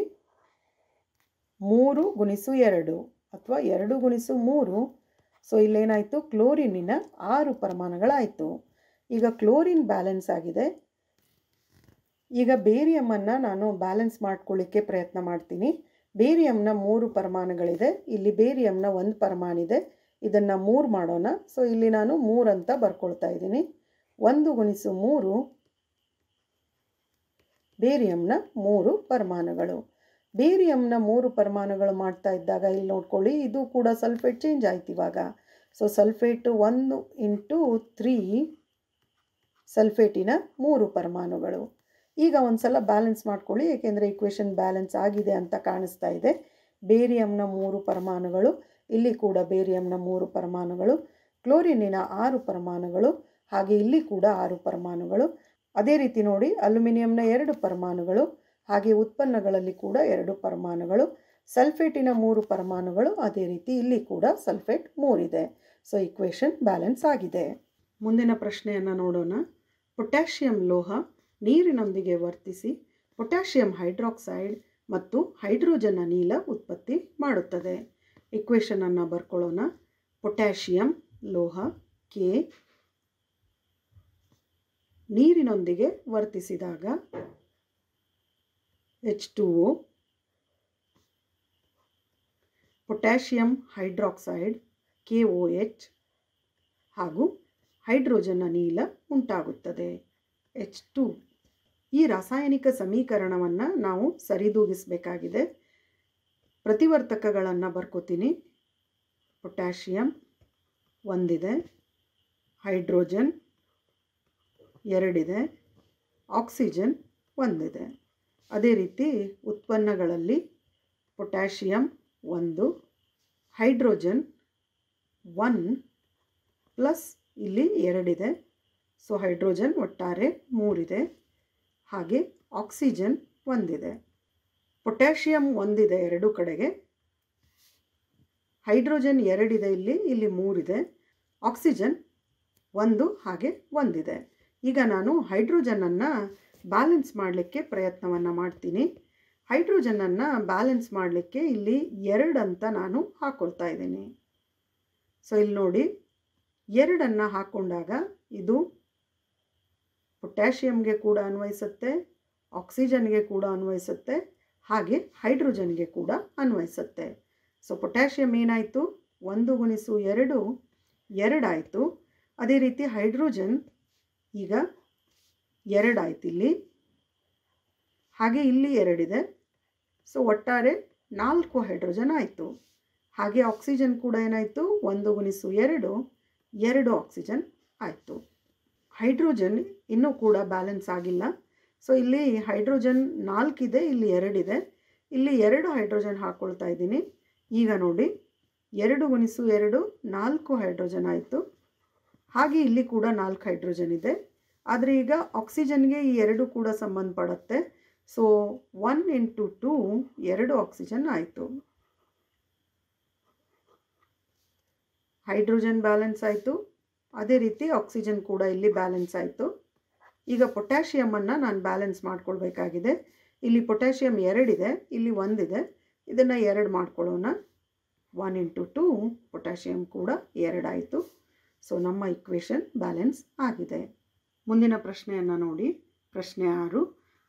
ಮೂರು ಗುಣಿಸು ಎರಡು ಅಥವಾ ಎರಡು ಗುಣಿಸು ಮೂರು ಸೊ ಇಲ್ಲೇನಾಯಿತು ಕ್ಲೋರಿನಿನ ಆರು ಪರಮಾಣುಗಳಾಯಿತು ಈಗ ಕ್ಲೋರಿನ್ ಬ್ಯಾಲೆನ್ಸ್ ಆಗಿದೆ ಈಗ ಬೇರಿಯಮ್ಮನ್ನು ನಾನು ಬ್ಯಾಲೆನ್ಸ್ ಮಾಡ್ಕೊಳ್ಳಿಕ್ಕೆ ಪ್ರಯತ್ನ ಮಾಡ್ತೀನಿ ಬೇರಿಯಮ್ನ ಮೂರು ಪರಮಾಣುಗಳಿದೆ ಇಲ್ಲಿ ಬೇರಿಯಮ್ನ ಒಂದು ಪರಮಾಣಿದೆ ಇದನ್ನು ಮೂರು ಮಾಡೋಣ ಸೊ ಇಲ್ಲಿ ನಾನು ಮೂರು ಅಂತ ಬರ್ಕೊಳ್ತಾ ಇದ್ದೀನಿ ಒಂದು ಗುಣಿಸು ಮೂರು ಬೇರಿಯಮ್ನ ಮೂರು ಪರಮಾಣುಗಳು ಬೇರಿಯಮ್ನ ಮೂರು ಪರಮಾಣುಗಳು ಮಾಡ್ತಾ ಇದ್ದಾಗ ಇಲ್ಲಿ ನೋಡ್ಕೊಳ್ಳಿ ಇದು ಕೂಡ ಸಲ್ಫೇಟ್ ಚೇಂಜ್ ಆಯ್ತು ಇವಾಗ ಸೊ ಸಲ್ಫೇಟು ಒಂದು ಇಂಟು ತ್ರೀ ಸಲ್ಫೇಟಿನ ಮೂರು ಪರಮಾಣುಗಳು ಈಗ ಒಂದು ಸಲ ಬ್ಯಾಲೆನ್ಸ್ ಮಾಡ್ಕೊಳ್ಳಿ ಏಕೆಂದರೆ ಇಕ್ವೇಷನ್ ಬ್ಯಾಲೆನ್ಸ್ ಆಗಿದೆ ಅಂತ ಕಾಣಿಸ್ತಾ ಇದೆ ಬೇರಿಯಂನ ಮೂರು ಪರಮಾಣುಗಳು ಇಲ್ಲಿ ಕೂಡ ಬೇರಿಯಂನ ಮೂರು ಪರಮಾಣುಗಳು ಕ್ಲೋರಿನಿನ ಆರು ಪರಮಾಣುಗಳು ಹಾಗೆ ಇಲ್ಲಿ ಕೂಡ ಆರು ಪರಮಾಣುಗಳು ಅದೇ ರೀತಿ ನೋಡಿ ಅಲ್ಯೂಮಿನಿಯಂನ ಎರಡು ಪರಮಾಣುಗಳು ಹಾಗೆ ಉತ್ಪನ್ನಗಳಲ್ಲಿ ಕೂಡ ಎರಡು ಪರಮಾಣುಗಳು ಸಲ್ಫೇಟಿನ ಮೂರು ಪರಮಾಣುಗಳು ಅದೇ ರೀತಿ ಇಲ್ಲಿ ಕೂಡ ಸಲ್ಫೇಟ್ ಮೂರಿದೆ ಸೊ ಇಕ್ವೇಷನ್ ಬ್ಯಾಲೆನ್ಸ್ ಆಗಿದೆ ಮುಂದಿನ ಪ್ರಶ್ನೆಯನ್ನು ನೋಡೋಣ ಪೊಟ್ಯಾಷಿಯಂ ಲೋಹ ನೀರಿನೊಂದಿಗೆ ವರ್ತಿಸಿ ಪೊಟ್ಯಾಷಿಯಂ ಹೈಡ್ರಾಕ್ಸೈಡ್ ಮತ್ತು ಹೈಡ್ರೋಜನ್ ಅನಿಲ ಉತ್ಪತ್ತಿ ಮಾಡುತ್ತದೆ ಇಕ್ವೇಷನನ್ನು ಬರ್ಕೊಳ್ಳೋಣ ಪೊಟ್ಯಾಷಿಯಂ ಲೋಹ ಕೆ ನೀರಿನೊಂದಿಗೆ ವರ್ತಿಸಿದಾಗ H two O potassium hydroxide K O H ಹಾಗೂ ಹೈಡ್ರೋಜನ್ ಅನಿಲ ಉಂಟಾಗುತ್ತದೆ ಎಚ್ ಟು ಈ ರಾಸಾಯನಿಕ ಸಮೀಕರಣವನ್ನು ನಾವು ಸರಿದೂಗಿಸಬೇಕಾಗಿದೆ ಪ್ರತಿವರ್ತಕಗಳನ್ನು ಬರ್ಕೋತೀನಿ ಪೊಟ್ಯಾಷಿಯಮ್ ಒಂದಿದೆ ಹೈಡ್ರೋಜನ್ ಎರಡಿದೆ ಆಕ್ಸಿಜನ್ ಒಂದಿದೆ ಅದೇ ರೀತಿ ಉತ್ಪನ್ನಗಳಲ್ಲಿ ಪೊಟ್ಯಾಷಿಯಮ್ ಒಂದು ಹೈಡ್ರೋಜನ್ ಒನ್ ಪ್ಲಸ್ ಇಲ್ಲಿ ಎರಡಿದೆ ಸೊ ಹೈಡ್ರೋಜನ್ ಒಟ್ಟಾರೆ ಮೂರಿದೆ ಹಾಗೆ ಆಕ್ಸಿಜನ್ ಒಂದಿದೆ ಪೊಟ್ಯಾಷಿಯಮ್ ಒಂದಿದೆ ಎರಡು ಕಡೆಗೆ ಹೈಡ್ರೋಜನ್ ಎರಡಿದೆ ಇಲ್ಲಿ ಇಲ್ಲಿ ಮೂರಿದೆ ಆಕ್ಸಿಜನ್ ಒಂದು ಹಾಗೆ ಒಂದಿದೆ ಈಗ ನಾನು ಹೈಡ್ರೋಜನನ್ನು ಬ್ಯಾಲೆನ್ಸ್ ಮಾಡಲಿಕ್ಕೆ ಪ್ರಯತ್ನವನ್ನು ಮಾಡ್ತೀನಿ ಹೈಡ್ರೋಜನನ್ನು ಬ್ಯಾಲೆನ್ಸ್ ಮಾಡಲಿಕ್ಕೆ ಇಲ್ಲಿ ಎರಡು ಅಂತ ನಾನು ಹಾಕೊಳ್ತಾ ಇದ್ದೀನಿ ಸೊ ಇಲ್ಲಿ ನೋಡಿ ಎರಡನ್ನು ಹಾಕ್ಕೊಂಡಾಗ ಇದು ಪೊಟ್ಯಾಷಿಯಮ್ಗೆ ಕೂಡ ಅನ್ವಯಿಸುತ್ತೆ ಆಕ್ಸಿಜನ್ಗೆ ಕೂಡ ಅನ್ವಯಿಸುತ್ತೆ ಹಾಗೆ ಹೈಡ್ರೋಜನ್ಗೆ ಕೂಡ ಅನ್ವಯಿಸುತ್ತೆ ಸೊ ಪೊಟ್ಯಾಷಿಯಮ್ ಏನಾಯಿತು ಒಂದು ಗುಣಿಸು ಎರಡು ಎರಡಾಯಿತು ಅದೇ ರೀತಿ ಹೈಡ್ರೋಜನ್ ಈಗ ಎರಡಾಯ್ತು ಇಲ್ಲಿ ಹಾಗೆ ಇಲ್ಲಿ ಎರಡಿದೆ ಸೊ ಒಟ್ಟಾರೆ ನಾಲ್ಕು ಹೈಡ್ರೋಜನ್ ಆಯಿತು ಹಾಗೆ ಆಕ್ಸಿಜನ್ ಕೂಡ ಏನಾಯಿತು ಒಂದು ಗುಣಿಸು ಎರಡು ಎರಡು ಆಕ್ಸಿಜನ್ ಆಯಿತು ಹೈಡ್ರೋಜನ್ ಇನ್ನೂ ಕೂಡ ಬ್ಯಾಲೆನ್ಸ್ ಆಗಿಲ್ಲ ಸೊ ಇಲ್ಲಿ ಹೈಡ್ರೋಜನ್ ನಾಲ್ಕಿದೆ ಇಲ್ಲಿ ಎರಡಿದೆ ಇಲ್ಲಿ ಎರಡು ಹೈಡ್ರೋಜನ್ ಹಾಕ್ಕೊಳ್ತಾ ಇದ್ದೀನಿ ಈಗ ನೋಡಿ ಎರಡು ಗುಣಿಸು ಎರಡು ನಾಲ್ಕು ಹೈಡ್ರೋಜನ್ ಆಯಿತು ಹಾಗೆ ಇಲ್ಲಿ ಕೂಡ ನಾಲ್ಕು ಹೈಡ್ರೋಜನ್ ಇದೆ ಆದರೆ ಈಗ ಆಕ್ಸಿಜನ್ಗೆ ಈ ಎರಡು ಕೂಡ ಸಂಬಂಧಪಡುತ್ತೆ ಸೊ ಒನ್ ಇಂಟು ಟೂ ಎರಡು ಆಕ್ಸಿಜನ್ ಆಯಿತು ಹೈಡ್ರೋಜನ್ ಬ್ಯಾಲೆನ್ಸ್ ಆಯಿತು ಅದೇ ರೀತಿ ಆಕ್ಸಿಜನ್ ಕೂಡ ಇಲ್ಲಿ ಬ್ಯಾಲೆನ್ಸ್ ಆಯಿತು ಈಗ ಪೊಟ್ಯಾಷಿಯಮನ್ನು ನಾನು ಬ್ಯಾಲೆನ್ಸ್ ಮಾಡ್ಕೊಳ್ಬೇಕಾಗಿದೆ ಇಲ್ಲಿ ಪೊಟ್ಯಾಷಿಯಮ್ ಎರಡಿದೆ ಇಲ್ಲಿ ಒಂದಿದೆ ಇದನ್ನು ಎರಡು ಮಾಡ್ಕೊಳ್ಳೋಣ ಒನ್ ಇಂಟು ಟೂ ಪೊಟ್ಯಾಷಿಯಮ್ ಕೂಡ ಎರಡಾಯಿತು ಸೊ ನಮ್ಮ ಇಕ್ವೇಷನ್ ಬ್ಯಾಲೆನ್ಸ್ ಆಗಿದೆ ಮುಂದಿನ ಪ್ರಶ್ನೆಯನ್ನು ನೋಡಿ ಪ್ರಶ್ನೆ ಆರು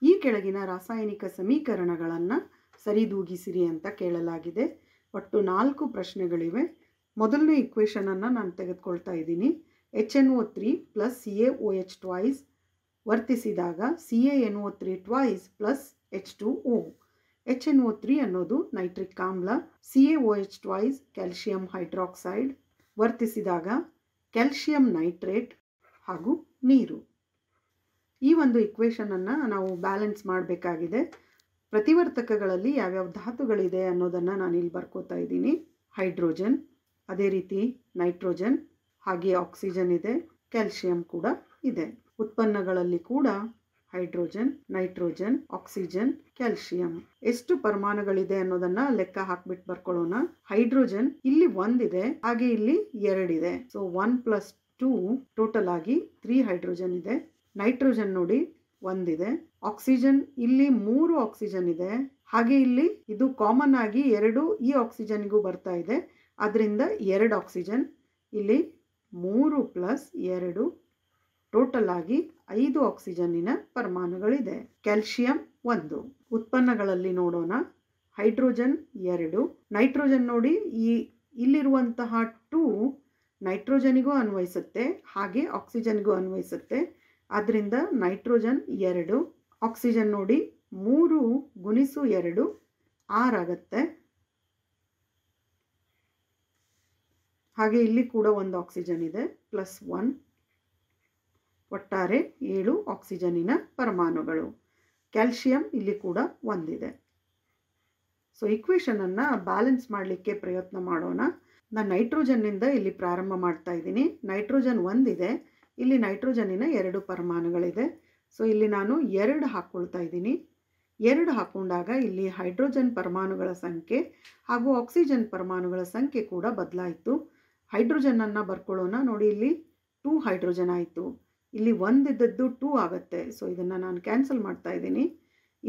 ಈ ಕೆಳಗಿನ ರಾಸಾಯನಿಕ ಸಮೀಕರಣಗಳನ್ನು ಸರಿದೂಗಿಸಿರಿ ಅಂತ ಕೇಳಲಾಗಿದೆ ಒಟ್ಟು ನಾಲ್ಕು ಪ್ರಶ್ನೆಗಳಿವೆ ಮೊದಲನೇ ಇಕ್ವೇಷನನ್ನು ನಾನು ತೆಗೆದುಕೊಳ್ತಾ ಇದ್ದೀನಿ H N O three plus C A O H twice ವರ್ತಿಸಿದಾಗ C A N O three twice plus H two O H N O three ಅನ್ನೋದು ನೈಟ್ರಿಕ್ ಆಮ್ಲ C A O H twice calcium hydroxide ವರ್ತಿಸಿದಾಗ calcium nitrate ಹಾಗೂ ನೀರು ಈ ಒಂದು ಇಕ್ವೇಷನನ್ನು ನಾವು ಬ್ಯಾಲೆನ್ಸ್ ಮಾಡಬೇಕಾಗಿದೆ ಪ್ರತಿವರ್ತಕಗಳಲ್ಲಿ ಯಾವ್ಯಾವ ಧಾತುಗಳಿದೆ ಅನ್ನೋದನ್ನು ನಾನು ಇಲ್ಲಿ ಬರ್ಕೋತಾ ಇದ್ದೀನಿ ಹೈಡ್ರೋಜನ್ ಅದೇ ರೀತಿ ನೈಟ್ರೋಜನ್ ಹಾಗೆ ಆಕ್ಸಿಜನ್ ಇದೆ ಕ್ಯಾಲ್ಸಿಯಂ ಕೂಡ ಇದೆ ಉತ್ಪನ್ನಗಳಲ್ಲಿ ಕೂಡ ಹೈಡ್ರೋಜನ್ ನೈಟ್ರೋಜನ್ ಆಕ್ಸಿಜನ್ ಕ್ಯಾಲ್ಸಿಯಂ ಎಷ್ಟು ಪರಮಾಣುಗಳಿದೆ ಅನ್ನೋದನ್ನ ಲೆಕ್ಕ ಹಾಕ್ಬಿಟ್ಟು ಬರ್ಕೊಳ್ಳೋಣ ಹೈಡ್ರೋಜನ್ ಇಲ್ಲಿ ಒಂದಿದೆ ಹಾಗೆ ಇಲ್ಲಿ ಎರಡಿದೆ so one plus two total ಆಗಿ ತ್ರೀ ಹೈಡ್ರೋಜನ್ ಇದೆ ನೈಟ್ರೋಜನ್ ನೋಡಿ ಒಂದಿದೆ ಆಕ್ಸಿಜನ್ ಇಲ್ಲಿ ಮೂರು ಆಕ್ಸಿಜನ್ ಇದೆ ಹಾಗೆ ಇಲ್ಲಿ ಇದು ಕಾಮನ್ ಆಗಿ ಎರಡು ಈ ಆಕ್ಸಿಜನ್ಗೂ ಬರ್ತಾ ಇದೆ ಅದರಿಂದ ಎರಡು ಆಕ್ಸಿಜನ್ ಇಲ್ಲಿ ಮೂರು ಪ್ಲಸ್ ಎರಡು ಟೋಟಲ್ ಆಗಿ ಐದು ಆಕ್ಸಿಜನ್ನಿನ ಪರಮಾಣುಗಳಿದೆ ಕ್ಯಾಲ್ಶಿಯಂ ಒಂದು ಉತ್ಪನ್ನಗಳಲ್ಲಿ ನೋಡೋಣ ಹೈಡ್ರೋಜನ್ ಎರಡು ನೈಟ್ರೋಜನ್ ನೋಡಿ ಈ ಇಲ್ಲಿರುವಂತಹ ಟೂ ನೈಟ್ರೋಜನಿಗೂ ಅನ್ವಯಿಸುತ್ತೆ ಹಾಗೆ ಆಕ್ಸಿಜನ್ಗೂ ಅನ್ವಯಿಸುತ್ತೆ ಆದ್ದರಿಂದ ನೈಟ್ರೋಜನ್ ಎರಡು ಆಕ್ಸಿಜನ್ ನೋಡಿ ಮೂರು ಗುಣಿಸು ಎರಡು ಆರಾಗತ್ತೆ ಹಾಗೆ ಇಲ್ಲಿ ಕೂಡ ಒಂದು ಆಕ್ಸಿಜನ್ ಇದೆ ಪ್ಲಸ್ ಒನ್ ಒಟ್ಟಾರೆ ಏಳು ಆಕ್ಸಿಜನಿನ ಪರಮಾಣುಗಳು ಕ್ಯಾಲ್ಶಿಯಂ ಇಲ್ಲಿ ಕೂಡ ಒಂದಿದೆ ಸೊ ಇಕ್ವೇಷನನ್ನು ಬ್ಯಾಲೆನ್ಸ್ ಮಾಡಲಿಕ್ಕೆ ಪ್ರಯತ್ನ ಮಾಡೋಣ ನಾನು ನೈಟ್ರೋಜನ್ನಿಂದ ಇಲ್ಲಿ ಪ್ರಾರಂಭ ಮಾಡ್ತಾ ಇದ್ದೀನಿ ನೈಟ್ರೋಜನ್ ಒಂದಿದೆ ಇಲ್ಲಿ ನೈಟ್ರೋಜನ್ನಿನ ಎರಡು ಪರಮಾಣುಗಳಿದೆ ಸೊ ಇಲ್ಲಿ ನಾನು ಎರಡು ಹಾಕ್ಕೊಳ್ತಾ ಇದ್ದೀನಿ ಎರಡು ಹಾಕೊಂಡಾಗ ಇಲ್ಲಿ ಹೈಡ್ರೋಜನ್ ಪರಮಾಣುಗಳ ಸಂಖ್ಯೆ ಹಾಗೂ ಆಕ್ಸಿಜನ್ ಪರಮಾಣುಗಳ ಸಂಖ್ಯೆ ಕೂಡ ಬದಲಾಯಿತು ಹೈಡ್ರೋಜನನ್ನು ಬರ್ಕೊಳ್ಳೋಣ ನೋಡಿ ಇಲ್ಲಿ ಟೂ ಹೈಡ್ರೋಜನ್ ಆಯಿತು ಇಲ್ಲಿ ಒಂದಿದ್ದದ್ದು ಟೂ ಆಗುತ್ತೆ ಸೊ ಇದನ್ನು ನಾನು ಕ್ಯಾನ್ಸಲ್ ಮಾಡ್ತಾ ಇದ್ದೀನಿ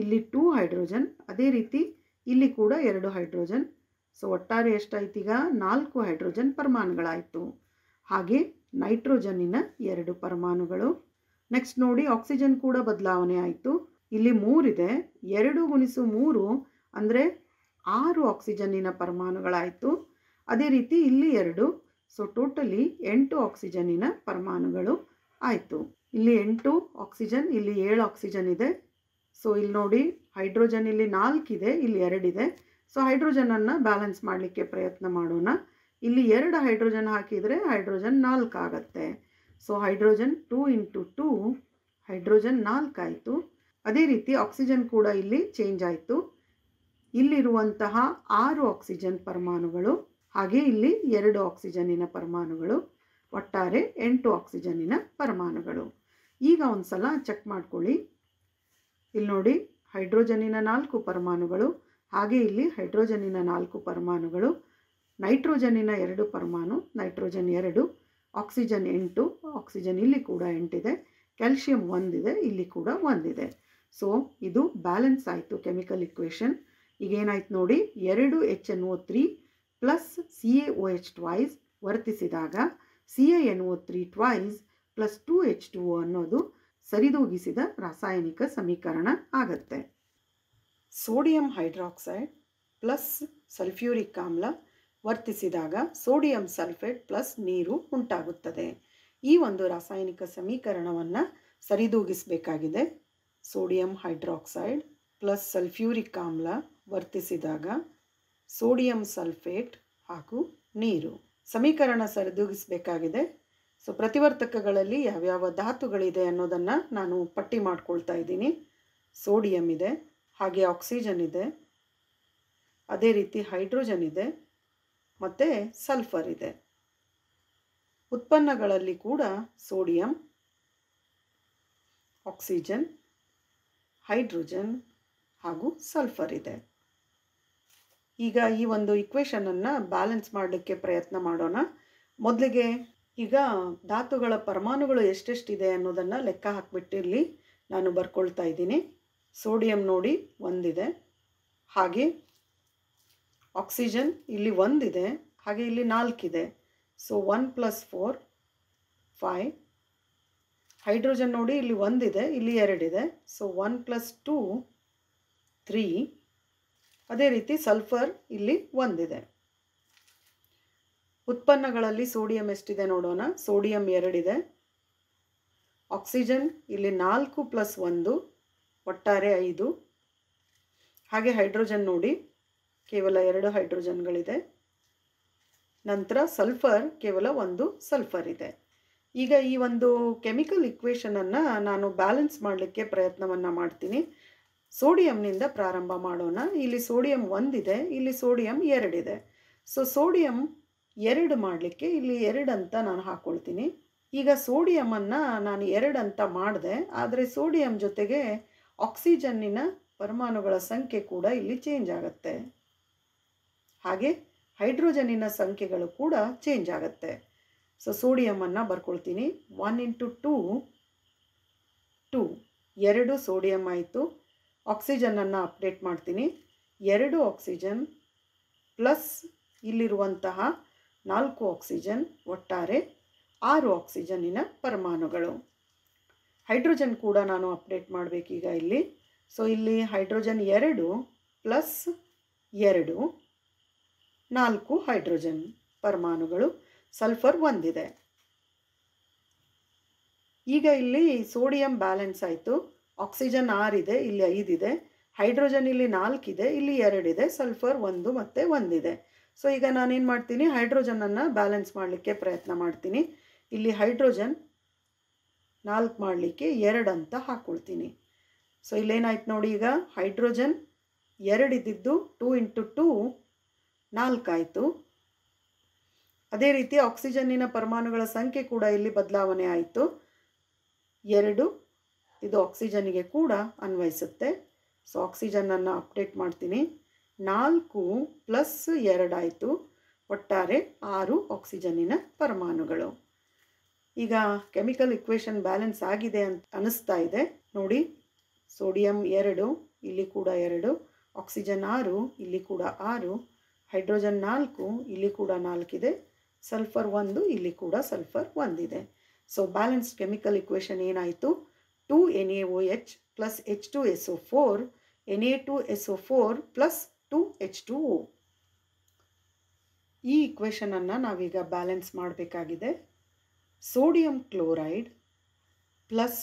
ಇಲ್ಲಿ ಟೂ ಹೈಡ್ರೋಜನ್ ಅದೇ ರೀತಿ ಇಲ್ಲಿ ಕೂಡ ಎರಡು ಹೈಡ್ರೋಜನ್ ಸೊ ಒಟ್ಟಾರೆ ಎಷ್ಟಾಯ್ತು ಈಗ ನಾಲ್ಕು ಹೈಡ್ರೋಜನ್ ಪರಮಾಣುಗಳಾಯಿತು ಹಾಗೆ ನೈಟ್ರೋಜನ್ನಿನ ಎರಡು ಪರಮಾಣುಗಳು ನೆಕ್ಸ್ಟ್ ನೋಡಿ ಆಕ್ಸಿಜನ್ ಕೂಡ ಬದಲಾವಣೆ ಆಯಿತು ಇಲ್ಲಿ ಮೂರಿದೆ ಎರಡು ಗುಣಿಸು ಮೂರು ಅಂದರೆ ಆರು ಆಕ್ಸಿಜನ್ನಿನ ಪರಮಾಣುಗಳಾಯಿತು ಅದೇ ರೀತಿ ಇಲ್ಲಿ ಎರಡು ಸೊ ಟೋಟಲಿ ಎಂಟು ಆಕ್ಸಿಜನ್ನಿನ ಪರಮಾಣುಗಳು ಆಯಿತು ಇಲ್ಲಿ ಎಂಟು ಆಕ್ಸಿಜನ್ ಇಲ್ಲಿ ಏಳು ಆಕ್ಸಿಜನ್ ಇದೆ ಸೊ ಇಲ್ಲಿ ನೋಡಿ ಹೈಡ್ರೋಜನ್ ಇಲ್ಲಿ ನಾಲ್ಕಿದೆ ಇಲ್ಲಿ ಎರಡಿದೆ ಸೊ ಹೈಡ್ರೋಜನನ್ನು ಬ್ಯಾಲೆನ್ಸ್ ಮಾಡಲಿಕ್ಕೆ ಪ್ರಯತ್ನ ಮಾಡೋಣ ಇಲ್ಲಿ ಎರಡು ಹೈಡ್ರೋಜನ್ ಹಾಕಿದರೆ ಹೈಡ್ರೋಜನ್ ನಾಲ್ಕು ಆಗುತ್ತೆ so hydrogen two into two hydrogen ನಾಲ್ಕಾಯಿತು ಅದೇ ರೀತಿ ಆಕ್ಸಿಜನ್ ಕೂಡ ಇಲ್ಲಿ ಚೇಂಜ್ ಆಯಿತು ಇಲ್ಲಿರುವಂತಹ ಆರು ಆಕ್ಸಿಜನ್ ಪರಮಾಣುಗಳು ಹಾಗೆ ಇಲ್ಲಿ ಎರಡು ಆಕ್ಸಿಜನ್ನಿನ ಪರಮಾಣುಗಳು ಒಟ್ಟಾರೆ ಎಂಟು ಆಕ್ಸಿಜನ್ನಿನ ಪರಮಾಣುಗಳು ಈಗ ಒಂದು ಸಲ ಚೆಕ್ ಮಾಡ್ಕೊಳ್ಳಿ ಇಲ್ಲಿ ನೋಡಿ ಹೈಡ್ರೋಜನ್ನಿನ ನಾಲ್ಕು ಪರಮಾಣುಗಳು ಹಾಗೆ ಇಲ್ಲಿ ಹೈಡ್ರೋಜನ್ನಿನ ನಾಲ್ಕು ಪರಮಾಣುಗಳು ನೈಟ್ರೋಜನ್ನಿನ ಎರಡು ಪರಮಾಣು ನೈಟ್ರೋಜನ್ ಎರಡು ಆಕ್ಸಿಜನ್ ಎಂಟು ಆಕ್ಸಿಜನ್ ಇಲ್ಲಿ ಕೂಡ ಎಂಟಿದೆ ಕ್ಯಾಲ್ಶಿಯಂ ಒಂದಿದೆ ಇಲ್ಲಿ ಕೂಡ ಒಂದಿದೆ ಸೊ ಇದು ಬ್ಯಾಲೆನ್ಸ್ ಆಯಿತು ಕೆಮಿಕಲ್ ಇಕ್ವೇಷನ್ ಈಗೇನಾಯ್ತು ನೋಡಿ ಎರಡು H N O three plus C A O H twice ವರ್ತಿಸಿದಾಗ C A N O three twice plus two H two O ಅನ್ನೋದು ಸರಿದೂಗಿಸಿದ ರಾಸಾಯನಿಕ ಸಮೀಕರಣ ಆಗತ್ತೆ ಸೋಡಿಯಂ ಹೈಡ್ರಾಕ್ಸೈಡ್ ಪ್ಲಸ್ ಸಲ್ಫ್ಯೂರಿಕ್ ಆಮ್ಲ ವರ್ತಿಸಿದಾಗ ಸೋಡಿಯಂ ಸಲ್ಫೇಟ್ ಪ್ಲಸ್ ನೀರು ಉಂಟಾಗುತ್ತದೆ ಈ ಒಂದು ರಾಸಾಯನಿಕ ಸಮೀಕರಣವನ್ನು ಸರಿದೂಗಿಸಬೇಕಾಗಿದೆ ಸೋಡಿಯಂ ಹೈಡ್ರಾಕ್ಸೈಡ್ ಪ್ಲಸ್ ಸಲ್ಫ್ಯೂರಿಕ್ ಆಮ್ಲ ವರ್ತಿಸಿದಾಗ ಸೋಡಿಯಂ ಸಲ್ಫೇಟ್ ಹಾಗೂ ನೀರು ಸಮೀಕರಣ ಸರಿದೂಗಿಸಬೇಕಾಗಿದೆ ಸೊ ಪ್ರತಿವರ್ತಕಗಳಲ್ಲಿ ಯಾವ್ಯಾವ ಧಾತುಗಳಿದೆ ಅನ್ನೋದನ್ನು ನಾನು ಪಟ್ಟಿ ಮಾಡ್ಕೊಳ್ತಾ ಇದ್ದೀನಿ ಸೋಡಿಯಂ ಇದೆ ಹಾಗೆ ಆಕ್ಸಿಜನ್ ಇದೆ ಅದೇ ರೀತಿ ಹೈಡ್ರೋಜನ್ ಇದೆ ಮತ್ತು ಸಲ್ಫರ್ ಇದೆ ಉತ್ಪನ್ನಗಳಲ್ಲಿ ಕೂಡ ಸೋಡಿಯಂ ಆಕ್ಸಿಜನ್ ಹೈಡ್ರೋಜನ್ ಹಾಗೂ ಸಲ್ಫರ್ ಇದೆ ಈಗ ಈ ಒಂದು ಇಕ್ವೇಷನನ್ನು ಬ್ಯಾಲೆನ್ಸ್ ಮಾಡಲಿಕ್ಕೆ ಪ್ರಯತ್ನ ಮಾಡೋಣ ಮೊದಲಿಗೆ ಈಗ ಧಾತುಗಳ ಪರಮಾಣುಗಳು ಎಷ್ಟೆಷ್ಟಿದೆ ಅನ್ನೋದನ್ನು ಲೆಕ್ಕ ಹಾಕಿಬಿಟ್ಟಿರಲಿ ನಾನು ಬರ್ಕೊಳ್ತಾ ಇದ್ದೀನಿ ಸೋಡಿಯಂ ನೋಡಿ ಒಂದಿದೆ ಹಾಗೆ ಆಕ್ಸಿಜನ್ ಇಲ್ಲಿ ಒಂದಿದೆ ಹಾಗೆ ಇಲ್ಲಿ ನಾಲ್ಕಿದೆ so one plus four five hydrogen ನೋಡಿ ಇಲ್ಲಿ ಒಂದಿದೆ ಇಲ್ಲಿ ಎರಡಿದೆ so one plus two three ಅದೇ ರೀತಿ ಸಲ್ಫರ್ ಇಲ್ಲಿ ಒಂದಿದೆ ಉತ್ಪನ್ನಗಳಲ್ಲಿ ಸೋಡಿಯಂ ಎಷ್ಟಿದೆ ನೋಡೋಣ ಸೋಡಿಯಂ ಎರಡಿದೆ ಆಕ್ಸಿಜನ್ ಇಲ್ಲಿ ನಾಲ್ಕು ಪ್ಲಸ್ ಒಂದು ಒಟ್ಟಾರೆ ಐದು ಹಾಗೆ ಹೈಡ್ರೋಜನ್ ನೋಡಿ ಕೇವಲ ಎರಡು ಹೈಡ್ರೋಜನ್ಗಳಿದೆ ನಂತರ ಸಲ್ಫರ್ ಕೇವಲ ಒಂದು ಸಲ್ಫರ್ ಇದೆ ಈಗ ಈ ಒಂದು ಕೆಮಿಕಲ್ ಇಕ್ವೇಷನನ್ನು ನಾನು ಬ್ಯಾಲೆನ್ಸ್ ಮಾಡಲಿಕ್ಕೆ ಪ್ರಯತ್ನವನ್ನು ಮಾಡ್ತೀನಿ ಸೋಡಿಯಂನಿಂದ ಪ್ರಾರಂಭ ಮಾಡೋಣ ಇಲ್ಲಿ ಸೋಡಿಯಂ ಒಂದಿದೆ ಇಲ್ಲಿ ಸೋಡಿಯಂ ಎರಡಿದೆ ಸೊ ಸೋಡಿಯಂ ಎರಡು ಮಾಡಲಿಕ್ಕೆ ಇಲ್ಲಿ ಎರಡು ಅಂತ ನಾನು ಹಾಕ್ಕೊಳ್ತೀನಿ ಈಗ ಸೋಡಿಯಮನ್ನು ನಾನು ಎರಡು ಅಂತ ಮಾಡಿದೆ ಆದರೆ ಸೋಡಿಯಂ ಜೊತೆಗೆ ಆಕ್ಸಿಜನ್ನಿನ ಪರಮಾಣುಗಳ ಸಂಖ್ಯೆ ಕೂಡ ಇಲ್ಲಿ ಚೇಂಜ್ ಆಗುತ್ತೆ ಹಾಗೆ ಹೈಡ್ರೋಜನ್ನಿನ ಸಂಖ್ಯೆಗಳು ಕೂಡ ಚೇಂಜ್ ಆಗುತ್ತೆ ಸೊ ಸೋಡಿಯಮನ್ನು ಬರ್ಕೊಳ್ತೀನಿ ಒನ್ ಇಂಟು ಟೂ ಟೂ ಎರಡು ಸೋಡಿಯಂ ಆಯಿತು ಆಕ್ಸಿಜನನ್ನು ಅಪ್ಡೇಟ್ ಮಾಡ್ತೀನಿ ಎರಡು ಆಕ್ಸಿಜನ್ ಪ್ಲಸ್ ಇಲ್ಲಿರುವಂತಹ ನಾಲ್ಕು ಆಕ್ಸಿಜನ್ ಒಟ್ಟಾರೆ ಆರು ಆಕ್ಸಿಜನ್ನಿನ ಪರಮಾಣುಗಳು ಹೈಡ್ರೋಜನ್ ಕೂಡ ನಾನು ಅಪ್ಡೇಟ್ ಮಾಡಬೇಕೀಗ ಇಲ್ಲಿ ಸೊ ಇಲ್ಲಿ ಹೈಡ್ರೋಜನ್ ಎರಡು ಪ್ಲಸ್ ಎರಡು ನಾಲ್ಕು ಹೈಡ್ರೋಜನ್ ಪರಮಾಣುಗಳು ಸಲ್ಫರ್ ಒಂದಿದೆ ಈಗ ಇಲ್ಲಿ ಸೋಡಿಯಂ ಬ್ಯಾಲೆನ್ಸ್ ಆಯಿತು ಆಕ್ಸಿಜನ್ ಆರಿದೆ ಇಲ್ಲಿ ಐದಿದೆ ಹೈಡ್ರೋಜನ್ ಇಲ್ಲಿ ನಾಲ್ಕಿದೆ ಇಲ್ಲಿ ಎರಡಿದೆ ಸಲ್ಫರ್ ಒಂದು ಮತ್ತು ಒಂದಿದೆ ಸೊ ಈಗ ನಾನೇನು ಮಾಡ್ತೀನಿ ಹೈಡ್ರೋಜನನ್ನು ಬ್ಯಾಲೆನ್ಸ್ ಮಾಡಲಿಕ್ಕೆ ಪ್ರಯತ್ನ ಮಾಡ್ತೀನಿ ಇಲ್ಲಿ ಹೈಡ್ರೋಜನ್ ನಾಲ್ಕು ಮಾಡಲಿಕ್ಕೆ ಎರಡು ಅಂತ ಹಾಕ್ಕೊಳ್ತೀನಿ ಸೊ ಇಲ್ಲೇನಾಯ್ತು ನೋಡಿ ಈಗ ಹೈಡ್ರೋಜನ್ ಇದ್ದಿದ್ದು ಟೂ ಇಂಟು ಟೂ ನಾಲ್ಕಾಯಿತು ಅದೇ ರೀತಿ ಆಕ್ಸಿಜನ್ನಿನ ಪರಮಾಣುಗಳ ಸಂಖ್ಯೆ ಕೂಡ ಇಲ್ಲಿ ಬದಲಾವಣೆ ಆಯಿತು ಎರಡು ಇದು ಆಕ್ಸಿಜನ್ಗೆ ಕೂಡ ಅನ್ವಯಿಸುತ್ತೆ ಸೊ ಆಕ್ಸಿಜನನ್ನು ಅಪ್ಡೇಟ್ ಮಾಡ್ತೀನಿ ನಾಲ್ಕು ಪ್ಲಸ್ ಎರಡಾಯಿತು ಒಟ್ಟಾರೆ ಆರು ಆಕ್ಸಿಜನ್ನಿನ ಪರಮಾಣುಗಳು ಈಗ ಕೆಮಿಕಲ್ ಇಕ್ವೇಷನ್ ಬ್ಯಾಲೆನ್ಸ್ ಆಗಿದೆ ಅಂತ ಅನ್ನಿಸ್ತಾ ಇದೆ ನೋಡಿ ಸೋಡಿಯಂ ಎರಡು ಇಲ್ಲಿ ಕೂಡ ಎರಡು ಆಕ್ಸಿಜನ್ ಆರು ಇಲ್ಲಿ ಕೂಡ ಆರು ಹೈಡ್ರೋಜನ್ ನಾಲ್ಕು ಇಲ್ಲಿ ಕೂಡ ನಾಲ್ಕಿದೆ ಸಲ್ಫರ್ ಒಂದು ಇಲ್ಲಿ ಕೂಡ ಸಲ್ಫರ್ ಒಂದಿದೆ ಸೊ ಬ್ಯಾಲೆನ್ಸ್ಡ್ ಕೆಮಿಕಲ್ ಇಕ್ವೇಷನ್ ಏನಾಯಿತು two N A O H plus H two S O four N A two S O four plus two H two O ಈ ಇಕ್ವೇಷನನ್ನು ನಾವೀಗ ಬ್ಯಾಲೆನ್ಸ್ ಮಾಡಬೇಕಾಗಿದೆ sodium chloride plus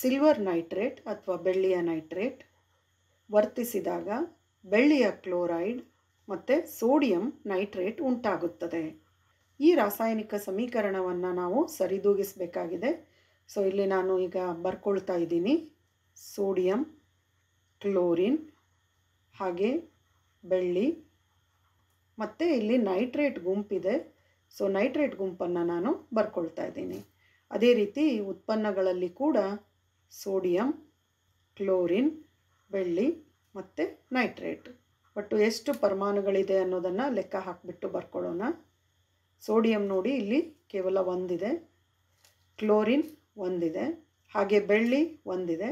silver nitrate ಅಥವಾ ಬೆಳ್ಳಿಯ nitrate ವರ್ತಿಸಿದಾಗ ಬೆಳ್ಳಿಯ chloride ಮತ್ತು sodium nitrate ಉಂಟಾಗುತ್ತದೆ ಈ ರಾಸಾಯನಿಕ ಸಮೀಕರಣವನ್ನು ನಾವು ಸರಿದೂಗಿಸಬೇಕಾಗಿದೆ ಸೊ ಇಲ್ಲಿ ನಾನು ಈಗ ಬರ್ಕೊಳ್ತಾ ಇದ್ದೀನಿ ಸೋಡಿಯಂ ಕ್ಲೋರಿನ್ ಹಾಗೆ ಬೆಳ್ಳಿ ಮತ್ತು ಇಲ್ಲಿ ನೈಟ್ರೇಟ್ ಗುಂಪಿದೆ ಸೊ ನೈಟ್ರೇಟ್ ಗುಂಪನ್ನು ನಾನು ಬರ್ಕೊಳ್ತಾ ಇದ್ದೀನಿ ಅದೇ ರೀತಿ ಉತ್ಪನ್ನಗಳಲ್ಲಿ ಕೂಡ ಸೋಡಿಯಂ ಕ್ಲೋರಿನ್ ಬೆಳ್ಳಿ ಮತ್ತು ನೈಟ್ರೇಟ್ ಒಟ್ಟು ಎಷ್ಟು ಪರಮಾಣುಗಳಿದೆ ಅನ್ನೋದನ್ನು ಲೆಕ್ಕ ಹಾಕಿಬಿಟ್ಟು ಬರ್ಕೊಳ್ಳೋಣ ಸೋಡಿಯಂ ನೋಡಿ ಇಲ್ಲಿ ಕೇವಲ ಒಂದಿದೆ ಕ್ಲೋರಿನ್ ಒಂದಿದೆ ಹಾಗೆ ಬೆಳ್ಳಿ ಒಂದಿದೆ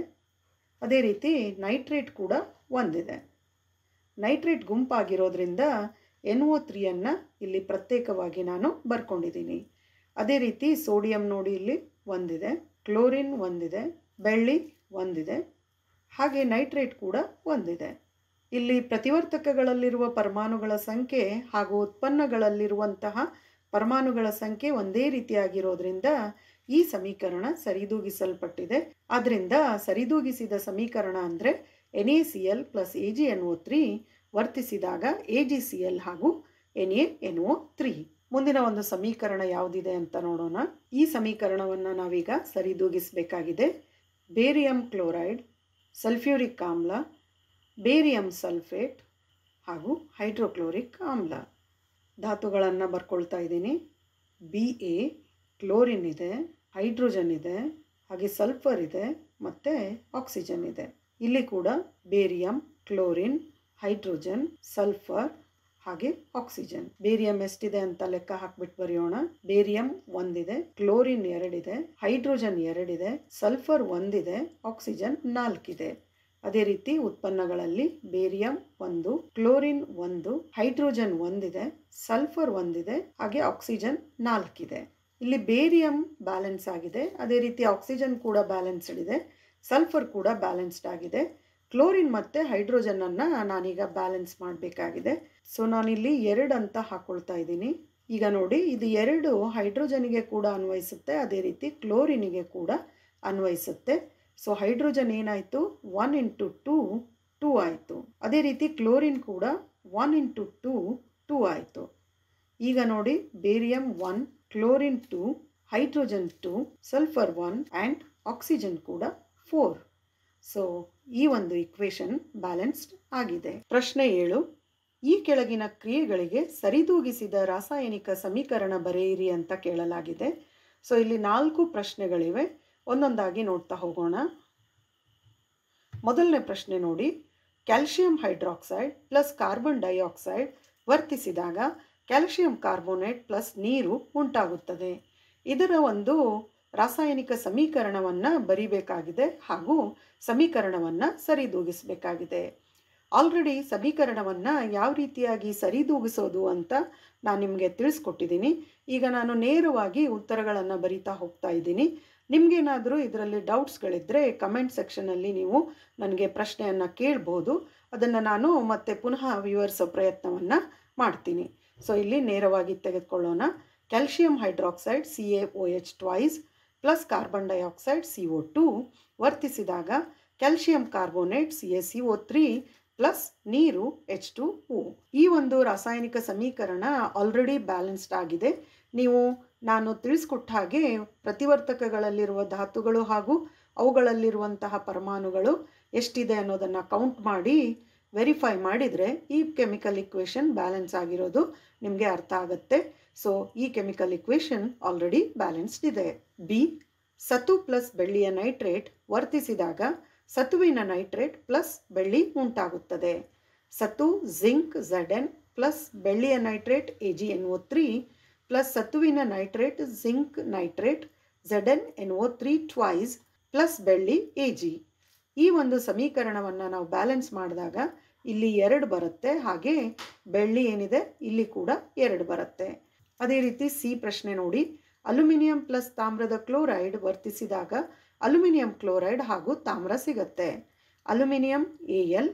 ಅದೇ ರೀತಿ ನೈಟ್ರೇಟ್ ಕೂಡ ಒಂದಿದೆ ನೈಟ್ರೇಟ್ ಗುಂಪಾಗಿರೋದ್ರಿಂದ ಎನ್ ಒ ತ್ರೀಯನ್ನು ಇಲ್ಲಿ ಪ್ರತ್ಯೇಕವಾಗಿ ನಾನು ಬರ್ಕೊಂಡಿದ್ದೀನಿ ಅದೇ ರೀತಿ ಸೋಡಿಯಂ ನೋಡಿ ಇಲ್ಲಿ ಒಂದಿದೆ ಕ್ಲೋರಿನ್ ಒಂದಿದೆ ಬೆಳ್ಳಿ ಒಂದಿದೆ ಹಾಗೆ ನೈಟ್ರೇಟ್ ಕೂಡ ಒಂದಿದೆ ಇಲ್ಲಿ ಪ್ರತಿವರ್ತಕಗಳಲ್ಲಿರುವ ಪರಮಾಣುಗಳ ಸಂಖ್ಯೆ ಹಾಗೂ ಉತ್ಪನ್ನಗಳಲ್ಲಿರುವಂತಹ ಪರಮಾಣುಗಳ ಸಂಖ್ಯೆ ಒಂದೇ ರೀತಿಯಾಗಿರೋದ್ರಿಂದ ಈ ಸಮೀಕರಣ ಸರಿದೂಗಿಸಲ್ಪಟ್ಟಿದೆ ಆದ್ದರಿಂದ ಸರಿದೂಗಿಸಿದ ಸಮೀಕರಣ ಅಂದರೆ N A C L plus A G N O three ವರ್ತಿಸಿದಾಗ ಎ ಜಿ ಸಿ ಎಲ್ ಹಾಗೂ N A N O three ಮುಂದಿನ ಒಂದು ಸಮೀಕರಣ ಯಾವುದಿದೆ ಅಂತ ನೋಡೋಣ ಈ ಸಮೀಕರಣವನ್ನು ನಾವೀಗ ಸರಿದೂಗಿಸಬೇಕಾಗಿದೆ ಬೇರಿಯಂ ಕ್ಲೋರೈಡ್ ಸಲ್ಫ್ಯೂರಿಕ್ ಆಮ್ಲ ಬೇರಿಯಂ ಸಲ್ಫೇಟ್ ಹಾಗೂ ಹೈಡ್ರೋಕ್ಲೋರಿಕ್ ಆಮ್ಲ ಧಾತುಗಳನ್ನು ಬರ್ಕೊಳ್ತಾ ಇದ್ದೀನಿ ಬಿ ಎ ಕ್ಲೋರಿನ್ ಇದೆ ಹೈಡ್ರೋಜನ್ ಇದೆ ಹಾಗೆ ಸಲ್ಫರ್ ಇದೆ ಮತ್ತು ಆಕ್ಸಿಜನ್ ಇದೆ ಇಲ್ಲಿ ಕೂಡ ಬೇರಿಯಂ ಕ್ಲೋರಿನ್ ಹೈಡ್ರೋಜನ್ ಸಲ್ಫರ್ ಹಾಗೆ ಆಕ್ಸಿಜನ್ ಬೇರಿಯಂ ಎಷ್ಟಿದೆ ಅಂತ ಲೆಕ್ಕ ಹಾಕ್ಬಿಟ್ಟು ಬರೆಯೋಣ ಬೇರಿಯಂ ಒಂದಿದೆ ಕ್ಲೋರಿನ್ ಎರಡಿದೆ ಹೈಡ್ರೋಜನ್ ಎರಡಿದೆ ಸಲ್ಫರ್ ಒಂದಿದೆ ಆಕ್ಸಿಜನ್ ನಾಲ್ಕಿದೆ ಅದೇ ರೀತಿ ಉತ್ಪನ್ನಗಳಲ್ಲಿ ಬೇರಿಯಂ ಒಂದು ಕ್ಲೋರಿನ್ ಒಂದು ಹೈಡ್ರೋಜನ್ ಒಂದಿದೆ ಸಲ್ಫರ್ ಒಂದಿದೆ ಹಾಗೆ ಆಕ್ಸಿಜನ್ ನಾಲ್ಕಿದೆ ಇಲ್ಲಿ ಬೇರಿಯಂ ಬ್ಯಾಲೆನ್ಸ್ ಆಗಿದೆ ಅದೇ ರೀತಿ ಆಕ್ಸಿಜನ್ ಕೂಡ ಬ್ಯಾಲೆನ್ಸ್ಡ್ ಇದೆ ಸಲ್ಫರ್ ಕೂಡ ಬ್ಯಾಲೆನ್ಸ್ಡ್ ಆಗಿದೆ ಕ್ಲೋರಿನ್ ಮತ್ತು ಹೈಡ್ರೋಜನನ್ನು ನಾನೀಗ ಬ್ಯಾಲೆನ್ಸ್ ಮಾಡಬೇಕಾಗಿದೆ ಸೊ ನಾನಿಲ್ಲಿ ಎರಡು ಅಂತ ಹಾಕ್ಕೊಳ್ತಾ ಇದ್ದೀನಿ ಈಗ ನೋಡಿ ಇದು ಎರಡು ಹೈಡ್ರೋಜನಿಗೆ ಕೂಡ ಅನ್ವಯಿಸುತ್ತೆ ಅದೇ ರೀತಿ ಕ್ಲೋರಿನಿಗೆ ಕೂಡ ಅನ್ವಯಿಸುತ್ತೆ ಸೊ ಹೈಡ್ರೋಜನ್ ಏನಾಯಿತು ಒನ್ ಇಂಟು ಟೂ ಟೂ ಆಯಿತು ಅದೇ ರೀತಿ ಕ್ಲೋರಿನ್ ಕೂಡ ಒನ್ ಇಂಟು ಟೂ ಟೂ ಆಯಿತು ಈಗ ನೋಡಿ barium one chlorine two hydrogen two sulphur one and oxygen ಕೂಡ ಫೋರ್ ಸೊ ಈ ಒಂದು ಇಕ್ವೇಷನ್ ಬ್ಯಾಲೆನ್ಸ್ಡ್ ಆಗಿದೆ ಪ್ರಶ್ನೆ ಏಳು ಈ ಕೆಳಗಿನ ಕ್ರಿಯೆಗಳಿಗೆ ಸರಿದೂಗಿಸಿದ ರಾಸಾಯನಿಕ ಸಮೀಕರಣ ಬರೆಯಿರಿ ಅಂತ ಕೇಳಲಾಗಿದೆ ಸೊ ಇಲ್ಲಿ ನಾಲ್ಕು ಪ್ರಶ್ನೆಗಳಿವೆ ಒಂದೊಂದಾಗಿ ನೋಡ್ತಾ ಹೋಗೋಣ ಮೊದಲನೇ ಪ್ರಶ್ನೆ ನೋಡಿ calcium hydroxide plus carbon dioxide ವರ್ತಿಸಿದಾಗ ಕ್ಯಾಲ್ಶಿಯಂ ಕಾರ್ಬೋನೇಟ್ ಪ್ಲಸ್ ನೀರು ಉಂಟಾಗುತ್ತದೆ ಇದರ ಒಂದು ರಾಸಾಯನಿಕ ಸಮೀಕರಣವನ್ನು ಬರಿಬೇಕಾಗಿದೆ ಹಾಗೂ ಸಮೀಕರಣವನ್ನು ಸರಿದೂಗಿಸಬೇಕಾಗಿದೆ ಆಲ್ರೆಡಿ ಸಮೀಕರಣವನ್ನು ಯಾವ ರೀತಿಯಾಗಿ ಸರಿದೂಗಿಸೋದು ಅಂತ ನಾನು ನಿಮಗೆ ತಿಳಿಸ್ಕೊಟ್ಟಿದ್ದೀನಿ ಈಗ ನಾನು ನೇರವಾಗಿ ಉತ್ತರಗಳನ್ನು ಬರಿತಾ ಹೋಗ್ತಾ ಇದ್ದೀನಿ ನಿಮಗೇನಾದರೂ ಇದರಲ್ಲಿ ಡೌಟ್ಸ್ಗಳಿದ್ದರೆ ಕಮೆಂಟ್ ಸೆಕ್ಷನಲ್ಲಿ ನೀವು ನನಗೆ ಪ್ರಶ್ನೆಯನ್ನು ಕೇಳ್ಬೋದು ಅದನ್ನು ನಾನು ಮತ್ತೆ ಪುನಃ ವಿವರಿಸೋ ಪ್ರಯತ್ನವನ್ನು ಮಾಡ್ತೀನಿ ಸೊ ಇಲ್ಲಿ ನೇರವಾಗಿ ತೆಗೆದುಕೊಳ್ಳೋಣ calcium hydroxide C A O H twice plus carbon dioxide C O two ವರ್ತಿಸಿದಾಗ calcium carbonate C A C O three plus ನೀರು ಎಚ್ ಟು ಒ ಈ ಒಂದು ರಾಸಾಯನಿಕ ಸಮೀಕರಣ ಆಲ್ರೆಡಿ ಬ್ಯಾಲೆನ್ಸ್ಡ್ ಆಗಿದೆ ನೀವು ನಾನು ತಿಳಿಸ್ಕೊಟ್ಟ ಹಾಗೆ ಪ್ರತಿವರ್ತಕಗಳಲ್ಲಿರುವ ಧಾತುಗಳು ಹಾಗೂ ಅವುಗಳಲ್ಲಿರುವಂತಹ ಪರಮಾಣುಗಳು ಎಷ್ಟಿದೆ ಅನ್ನೋದನ್ನು ಕೌಂಟ್ ಮಾಡಿ ವೆರಿಫೈ ಮಾಡಿದರೆ ಈ ಕೆಮಿಕಲ್ ಇಕ್ವೇಷನ್ ಬ್ಯಾಲೆನ್ಸ್ ಆಗಿರೋದು ನಿಮಗೆ ಅರ್ಥ ಆಗುತ್ತೆ ಸೊ ಈ ಕೆಮಿಕಲ್ ಇಕ್ವೇಷನ್ ಆಲ್ರೆಡಿ ಬ್ಯಾಲೆನ್ಸ್ಡ್ ಇದೆ ಬಿ ಸತು ಪ್ಲಸ್ ಬೆಳ್ಳಿಯ ನೈಟ್ರೇಟ್ ವರ್ತಿಸಿದಾಗ ಸತುವಿನ ನೈಟ್ರೇಟ್ ಪ್ಲಸ್ ಬೆಳ್ಳಿ ಉಂಟಾಗುತ್ತದೆ ಸತು ಝಿಂಕ್ ಝಡ್ ಎನ್ ಪ್ಲಸ್ ಬೆಳ್ಳಿಯ nitrate A G N O three plus ಸತುವಿನ nitrate zinc nitrate Z N N O three twice plus ಬೆಳ್ಳಿ ಎ ಜಿ ಈ ಒಂದು ಸಮೀಕರಣವನ್ನು ನಾವು ಬ್ಯಾಲೆನ್ಸ್ ಮಾಡಿದಾಗ ಇಲ್ಲಿ ಎರಡು ಬರುತ್ತೆ ಹಾಗೆ ಬೆಳ್ಳಿ ಏನಿದೆ ಇಲ್ಲಿ ಕೂಡ ಎರಡು ಬರುತ್ತೆ ಅದೇ ರೀತಿ ಸಿ ಪ್ರಶ್ನೆ ನೋಡಿ ಅಲ್ಯೂಮಿನಿಯಂ ಪ್ಲಸ್ ತಾಮ್ರದ ಕ್ಲೋರೈಡ್ ವರ್ತಿಸಿದಾಗ ಅಲ್ಯೂಮಿನಿಯಂ ಕ್ಲೋರೈಡ್ ಹಾಗೂ ತಾಮ್ರ ಸಿಗುತ್ತೆ ಅಲ್ಯೂಮಿನಿಯಂ ಎ ಎಲ್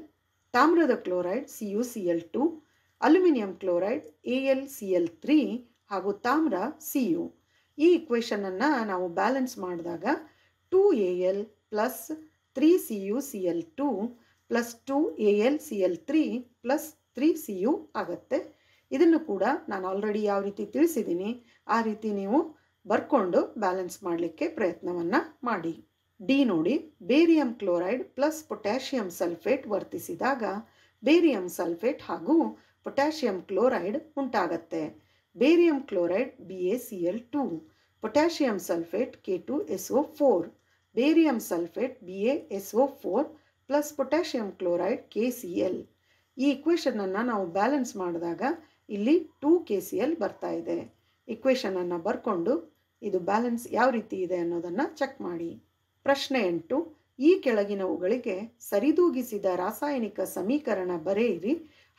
ತಾಮ್ರದ chloride C U C L two aluminium chloride A L C L three ಹಾಗೂ ತಾಮ್ರ ಸಿ ಯು ಈ ಇಕ್ವೇಷನನ್ನು ನಾವು ಬ್ಯಾಲೆನ್ಸ್ ಮಾಡಿದಾಗ two A L plus three C U C L two plus two A L C L three plus three C U ಆಗುತ್ತೆ ಇದನ್ನು ಕೂಡ ನಾನು ಆಲ್ರೆಡಿ ಯಾವ ರೀತಿ ತಿಳಿಸಿದ್ದೀನಿ ಆ ರೀತಿ ನೀವು ಬರ್ಕೊಂಡು ಬ್ಯಾಲೆನ್ಸ್ ಮಾಡಲಿಕ್ಕೆ ಪ್ರಯತ್ನವನ್ನು ಮಾಡಿ ಡಿ ನೋಡಿ barium chloride plus potassium sulphate ವರ್ತಿಸಿದಾಗ ಬೇರಿಯಂ ಸಲ್ಫೇಟ್ ಹಾಗೂ ಪೊಟ್ಯಾಷಿಯಂ ಕ್ಲೋರೈಡ್ ಉಂಟಾಗತ್ತೆ barium chloride B A C L two potassium sulphate K two S O four barium sulphate B A S O four plus potassium chloride K C L ಈ ಇಕ್ವೇಷನನ್ನು ನಾವು balance ಮಾಡಿದಾಗ ಇಲ್ಲಿ two K C L ಬರ್ತಾ ಇದೆ ಇಕ್ವೇಷನನ್ನು ಬರ್ಕೊಂಡು ಇದು balance ಯಾವ ರೀತಿ ಇದೆ ಅನ್ನೋದನ್ನು ಚೆಕ್ ಮಾಡಿ ಪ್ರಶ್ನೆ ಎಂಟು ಈ ಕೆಳಗಿನವುಗಳಿಗೆ ಸರಿದೂಗಿಸಿದ ರಾಸಾಯನಿಕ ಸಮೀಕರಣ ಬರೆಯಿರಿ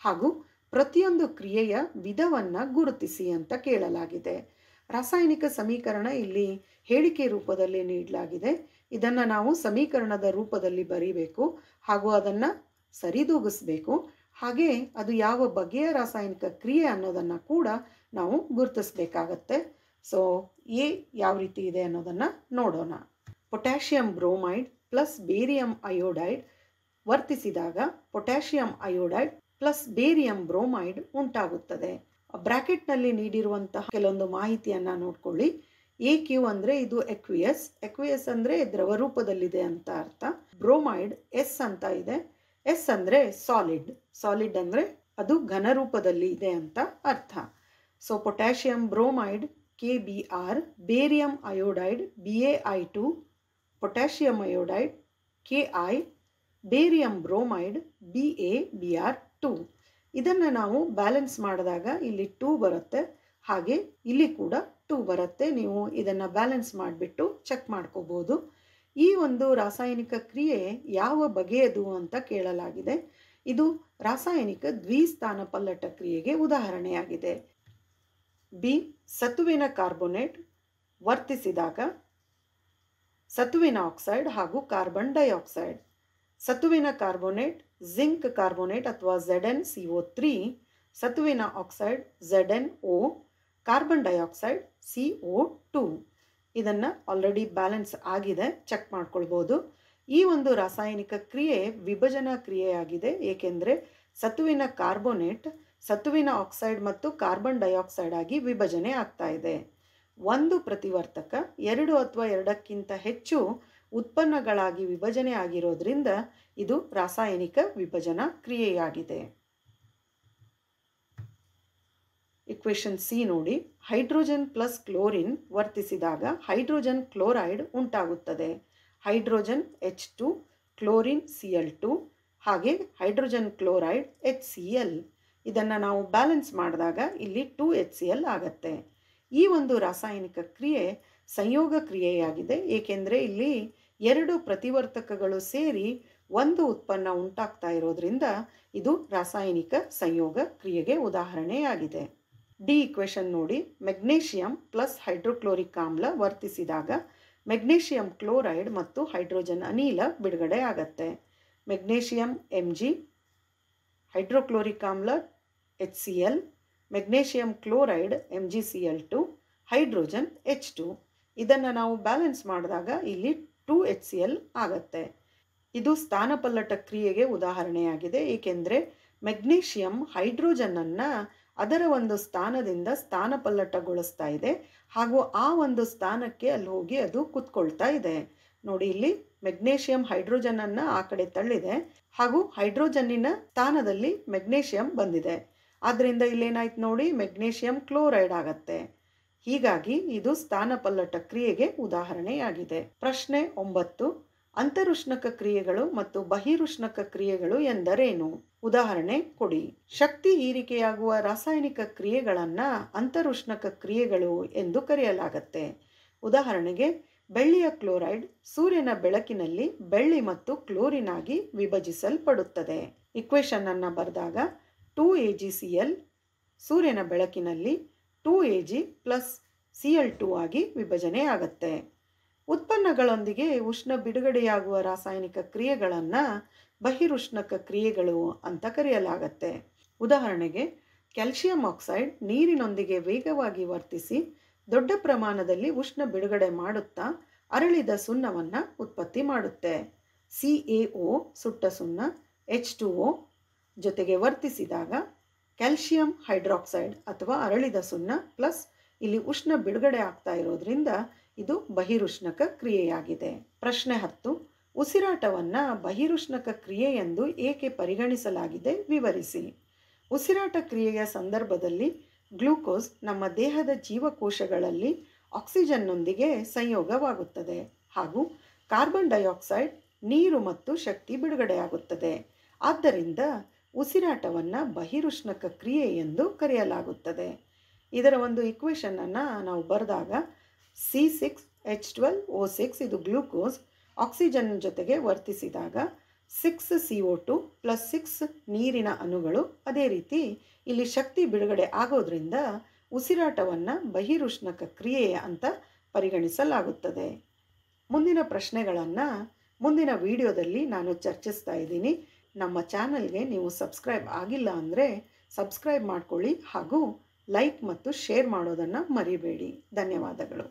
ಹಾಗೂ ಪ್ರತಿಯೊಂದು ಕ್ರಿಯೆಯ ವಿಧವನ್ನು ಗುರುತಿಸಿ ಅಂತ ಕೇಳಲಾಗಿದೆ ರಾಸಾಯನಿಕ ಸಮೀಕರಣ ಇಲ್ಲಿ ಹೇಳಿಕೆ ರೂಪದಲ್ಲಿ ನೀಡಲಾಗಿದೆ ಇದನ್ನು ನಾವು ಸಮೀಕರಣದ ರೂಪದಲ್ಲಿ ಬರೀಬೇಕು ಹಾಗೂ ಅದನ್ನು ಸರಿದೂಗಿಸ್ಬೇಕು ಹಾಗೆ ಅದು ಯಾವ ಬಗೆಯ ರಾಸಾಯನಿಕ ಕ್ರಿಯೆ ಅನ್ನೋದನ್ನು ಕೂಡ ನಾವು ಗುರುತಿಸ್ಬೇಕಾಗತ್ತೆ ಸೊ ಎ ಯಾವ ರೀತಿ ಇದೆ ಅನ್ನೋದನ್ನು ನೋಡೋಣ potassium bromide plus barium iodide ವರ್ತಿಸಿದಾಗ potassium iodide plus barium bromide ಉಂಟಾಗುತ್ತದೆ ಬ್ರ್ಯಾಕೆಟ್ನಲ್ಲಿ ನೀಡಿರುವಂತಹ ಕೆಲವೊಂದು ಮಾಹಿತಿಯನ್ನು ನೋಡ್ಕೊಳ್ಳಿ ಎ ಕ್ಯೂ ಅಂದರೆ ಇದು ಎಕ್ವಿಯಸ್ ಎಕ್ವಿಯಸ್ ಅಂದರೆ ದ್ರವ ರೂಪದಲ್ಲಿದೆ ಅಂತ ಅರ್ಥ ಬ್ರೋಮೈಡ್ ಎಸ್ ಅಂತ ಇದೆ ಎಸ್ ಅಂದರೆ ಸಾಲಿಡ್ ಸಾಲಿಡ್ ಅಂದರೆ ಅದು ಘನ ರೂಪದಲ್ಲಿ ಇದೆ ಅಂತ ಅರ್ಥ so potassium bromide K B R barium iodide B A I two potassium iodide K I barium bromide B A B R two ಇದನ್ನು ನಾವು ಬ್ಯಾಲೆನ್ಸ್ ಮಾಡಿದಾಗ ಇಲ್ಲಿ ಟೂ ಬರುತ್ತೆ ಹಾಗೆ ಇಲ್ಲಿ ಕೂಡ ಎಷ್ಟು ಬರುತ್ತೆ ನೀವು ಇದನ್ನು ಬ್ಯಾಲೆನ್ಸ್ ಮಾಡಿಬಿಟ್ಟು ಚೆಕ್ ಮಾಡ್ಕೋಬೋದು ಈ ಒಂದು ರಾಸಾಯನಿಕ ಕ್ರಿಯೆ ಯಾವ ಬಗೆಯದು ಅಂತ ಕೇಳಲಾಗಿದೆ ಇದು ರಾಸಾಯನಿಕ ದ್ವಿಸ್ಥಾನ ಪಲ್ಲಟ ಕ್ರಿಯೆಗೆ ಉದಾಹರಣೆಯಾಗಿದೆ ಬಿ ಸತುವಿನ ಕಾರ್ಬೋನೇಟ್ ವರ್ತಿಸಿದಾಗ ಸತುವಿನ ಆಕ್ಸೈಡ್ ಹಾಗೂ ಕಾರ್ಬನ್ ಡೈಆಕ್ಸೈಡ್ ಸತುವಿನ ಕಾರ್ಬೋನೇಟ್ ಜಿಂಕ್ ಕಾರ್ಬೋನೇಟ್ ಅಥವಾ ಝೆಡ್ ಎನ್ ಸಿ ತ್ರೀ ಸತುವಿನ oxide Z N carbon dioxide C O two ಇದನ್ನು ಆಲ್ರೆಡಿ ಬ್ಯಾಲೆನ್ಸ್ ಆಗಿದೆ ಚೆಕ್ ಮಾಡ್ಕೊಳ್ಬೋದು ಈ ಒಂದು ರಾಸಾಯನಿಕ ಕ್ರಿಯೆ ವಿಭಜನಾ ಕ್ರಿಯೆಯಾಗಿದೆ ಏಕೆಂದರೆ ಸತುವಿನ ಕಾರ್ಬೋನೇಟ್ ಸತುವಿನ ಆಕ್ಸೈಡ್ ಮತ್ತು ಕಾರ್ಬನ್ ಡೈಆಕ್ಸೈಡ್ ಆಗಿ ವಿಭಜನೆ ಆಗ್ತಾ ಇದೆ ಒಂದು ಪ್ರತಿವರ್ತಕ ಎರಡು ಅಥವಾ ಎರಡಕ್ಕಿಂತ ಹೆಚ್ಚು ಉತ್ಪನ್ನಗಳಾಗಿ ವಿಭಜನೆ ಆಗಿರೋದ್ರಿಂದ ಇದು ರಾಸಾಯನಿಕ ವಿಭಜನಾ ಕ್ರಿಯೆಯಾಗಿದೆ ಇಕ್ವೇಶನ್ ಸಿ ನೋಡಿ ಹೈಡ್ರೋಜನ್ ಪ್ಲಸ್ ಕ್ಲೋರಿನ್ ವರ್ತಿಸಿದಾಗ ಹೈಡ್ರೋಜನ್ ಕ್ಲೋರೈಡ್ ಉಂಟಾಗುತ್ತದೆ hydrogen H two chlorine C L two ಹಾಗೆ hydrogen chloride H C L ಇದನ್ನು ನಾವು ಬ್ಯಾಲೆನ್ಸ್ ಮಾಡಿದಾಗ ಇಲ್ಲಿ ಟು ಎಚ್ ಸಿ ಎಲ್ ಆಗತ್ತೆ ಈ ಒಂದು ರಾಸಾಯನಿಕ ಕ್ರಿಯೆ ಸಂಯೋಗ ಕ್ರಿಯೆಯಾಗಿದೆ ಏಕೆಂದರೆ ಇಲ್ಲಿ ಎರಡು ಪ್ರತಿವರ್ತಕಗಳು ಸೇರಿ ಒಂದು ಉತ್ಪನ್ನ ಉಂಟಾಗ್ತಾ ಇರೋದ್ರಿಂದ ಇದು ರಾಸಾಯನಿಕ ಸಂಯೋಗ ಕ್ರಿಯೆಗೆ ಉದಾಹರಣೆಯಾಗಿದೆ ಡಿ ಇಕ್ವೇಷನ್ ನೋಡಿ ಮೆಗ್ನೇಷಿಯಂ ಪ್ಲಸ್ ಹೈಡ್ರೋಕ್ಲೋರಿಕ್ ಆಮ್ಲ ವರ್ತಿಸಿದಾಗ ಮೆಗ್ನೇಷಿಯಂ ಕ್ಲೋರೈಡ್ ಮತ್ತು ಹೈಡ್ರೋಜನ್ ಅನಿಲ ಬಿಡುಗಡೆ ಆಗತ್ತೆ ಮೆಗ್ನೇಷಿಯಂ ಎಮ್ ಜಿ ಹೈಡ್ರೋಕ್ಲೋರಿಕ್ ಆಮ್ಲ H C L magnesium chloride M G C L two hydrogen H two ಇದನ್ನು ನಾವು ಬ್ಯಾಲೆನ್ಸ್ ಮಾಡಿದಾಗ ಇಲ್ಲಿ ಟು ಎಚ್ ಸಿ ಎಲ್ ಆಗತ್ತೆ ಇದು ಸ್ಥಾನಪಲ್ಲಟ ಕ್ರಿಯೆಗೆ ಉದಾಹರಣೆಯಾಗಿದೆ ಏಕೆಂದರೆ ಮೆಗ್ನೇಷಿಯಂ ಹೈಡ್ರೋಜನನ್ನು ಅದರ ಒಂದು ಸ್ಥಾನದಿಂದ ಪಲ್ಲಟಗೊಳಿಸ್ತಾ ಇದೆ ಹಾಗೂ ಆ ಒಂದು ಸ್ಥಾನಕ್ಕೆ ಅಲ್ಲಿ ಹೋಗಿ ಅದು ಕುತ್ಕೊಳ್ತಾ ಇದೆ ನೋಡಿ ಇಲ್ಲಿ ಮೆಗ್ನೇಷಿಯಂ ಹೈಡ್ರೋಜನನ್ನು ಆ ಕಡೆ ತಳ್ಳಿದೆ ಹಾಗೂ ಹೈಡ್ರೋಜನ್ನಿನ ಸ್ಥಾನದಲ್ಲಿ ಮೆಗ್ನೇಷಿಯಂ ಬಂದಿದೆ ಆದ್ದರಿಂದ ಇಲ್ಲೇನಾಯ್ತು ನೋಡಿ ಮೆಗ್ನೇಷಿಯಂ ಕ್ಲೋರೈಡ್ ಆಗತ್ತೆ ಹೀಗಾಗಿ ಇದು ಸ್ಥಾನಪಲ್ಲಟ ಕ್ರಿಯೆಗೆ ಉದಾಹರಣೆಯಾಗಿದೆ ಪ್ರಶ್ನೆ ಒಂಬತ್ತು ಅಂತರುಷ್ಣಕ ಕ್ರಿಯೆಗಳು ಮತ್ತು ಬಹಿರುಷ್ಣಕ ಕ್ರಿಯೆಗಳು ಎಂದರೇನು ಉದಾಹರಣೆ ಕೊಡಿ ಶಕ್ತಿ ಹೀರಿಕೆಯಾಗುವ ರಾಸಾಯನಿಕ ಕ್ರಿಯೆಗಳನ್ನು ಅಂತರುಷ್ಣಕ ಕ್ರಿಯೆಗಳು ಎಂದು ಕರೆಯಲಾಗತ್ತೆ ಉದಾಹರಣೆಗೆ ಬೆಳ್ಳಿಯ ಕ್ಲೋರೈಡ್ ಸೂರ್ಯನ ಬೆಳಕಿನಲ್ಲಿ ಬೆಳ್ಳಿ ಮತ್ತು ಕ್ಲೋರಿನ್ ಆಗಿ ವಿಭಜಿಸಲ್ಪಡುತ್ತದೆ ಇಕ್ವೇಶನ್ ಅನ್ನು ಬರೆದಾಗ two A G C L ಸೂರ್ಯನ ಬೆಳಕಿನಲ್ಲಿ two A G plus C L two ಆಗಿ ವಿಭಜನೆ ಆಗುತ್ತೆ ಉತ್ಪನ್ನಗಳೊಂದಿಗೆ ಉಷ್ಣ ಬಿಡುಗಡೆಯಾಗುವ ರಾಸಾಯನಿಕ ಕ್ರಿಯೆಗಳನ್ನು ಬಹಿರುಷ್ಣಕ ಕ್ರಿಯೆಗಳು ಅಂತ ಕರೆಯಲಾಗತ್ತೆ ಉದಾಹರಣೆಗೆ ಕ್ಯಾಲ್ಸಿಯಂ ಆಕ್ಸೈಡ್ ನೀರಿನೊಂದಿಗೆ ವೇಗವಾಗಿ ವರ್ತಿಸಿ ದೊಡ್ಡ ಪ್ರಮಾಣದಲ್ಲಿ ಉಷ್ಣ ಬಿಡುಗಡೆ ಮಾಡುತ್ತಾ ಅರಳಿದ ಸುಣ್ಣವನ್ನು ಉತ್ಪತ್ತಿ ಮಾಡುತ್ತೆ ಸಿ ಎ ಒ ಸುಟ್ಟ ಸುಣ್ಣ ಎಚ್ ಟು ಒ ಜೊತೆಗೆ ವರ್ತಿಸಿದಾಗ ಕ್ಯಾಲ್ಸಿಯಂ ಹೈಡ್ರಾಕ್ಸೈಡ್ ಅಥವಾ ಅರಳಿದ ಸುಣ್ಣ ಪ್ಲಸ್ ಇಲ್ಲಿ ಉಷ್ಣ ಬಿಡುಗಡೆ ಆಗ್ತಾ ಇರೋದ್ರಿಂದ ಇದು ಬಹಿರುಷ್ಣಕ ಕ್ರಿಯೆಯಾಗಿದೆ ಪ್ರಶ್ನೆ ಹತ್ತು ಉಸಿರಾಟವನ್ನು ಬಹಿರುಷ್ಣಕ ಕ್ರಿಯೆ ಎಂದು ಏಕೆ ಪರಿಗಣಿಸಲಾಗಿದೆ ವಿವರಿಸಿ ಉಸಿರಾಟ ಕ್ರಿಯೆಯ ಸಂದರ್ಭದಲ್ಲಿ ಗ್ಲೂಕೋಸ್ ನಮ್ಮ ದೇಹದ ಜೀವಕೋಶಗಳಲ್ಲಿ ಆಕ್ಸಿಜನ್ನೊಂದಿಗೆ ಸಂಯೋಗವಾಗುತ್ತದೆ ಹಾಗೂ ಕಾರ್ಬನ್ ಡೈಆಕ್ಸೈಡ್ ನೀರು ಮತ್ತು ಶಕ್ತಿ ಬಿಡುಗಡೆಯಾಗುತ್ತದೆ ಆದ್ದರಿಂದ ಉಸಿರಾಟವನ್ನು ಬಹಿರುಷ್ಣಕ ಕ್ರಿಯೆ ಎಂದು ಕರೆಯಲಾಗುತ್ತದೆ ಇದರ ಒಂದು ಇಕ್ವೇಷನನ್ನು ನಾವು ಬರೆದಾಗ C six H twelve O six ಇದು ಗ್ಲೂಕೋಸ್ ಆಕ್ಸಿಜನ್ ಜೊತೆಗೆ ವರ್ತಿಸಿದಾಗ six C O two plus six ನೀರಿನ ಅಣುಗಳು ಅದೇ ರೀತಿ ಇಲ್ಲಿ ಶಕ್ತಿ ಬಿಡುಗಡೆ ಆಗೋದ್ರಿಂದ ಉಸಿರಾಟವನ್ನು ಬಹಿರುಷ್ಣಕ ಕ್ರಿಯೆ ಅಂತ ಪರಿಗಣಿಸಲಾಗುತ್ತದೆ ಮುಂದಿನ ಪ್ರಶ್ನೆಗಳನ್ನು ಮುಂದಿನ ವಿಡಿಯೋದಲ್ಲಿ ನಾನು ಚರ್ಚಿಸ್ತಾ ಇದ್ದೀನಿ ನಮ್ಮ ಚಾನಲ್ಗೆ ನೀವು ಸಬ್ಸ್ಕ್ರೈಬ್ ಆಗಿಲ್ಲ ಅಂದರೆ ಸಬ್ಸ್ಕ್ರೈಬ್ ಮಾಡಿಕೊಳ್ಳಿ ಹಾಗೂ ಲೈಕ್ ಮತ್ತು ಶೇರ್ ಮಾಡೋದನ್ನು ಮರಿಬೇಡಿ ಧನ್ಯವಾದಗಳು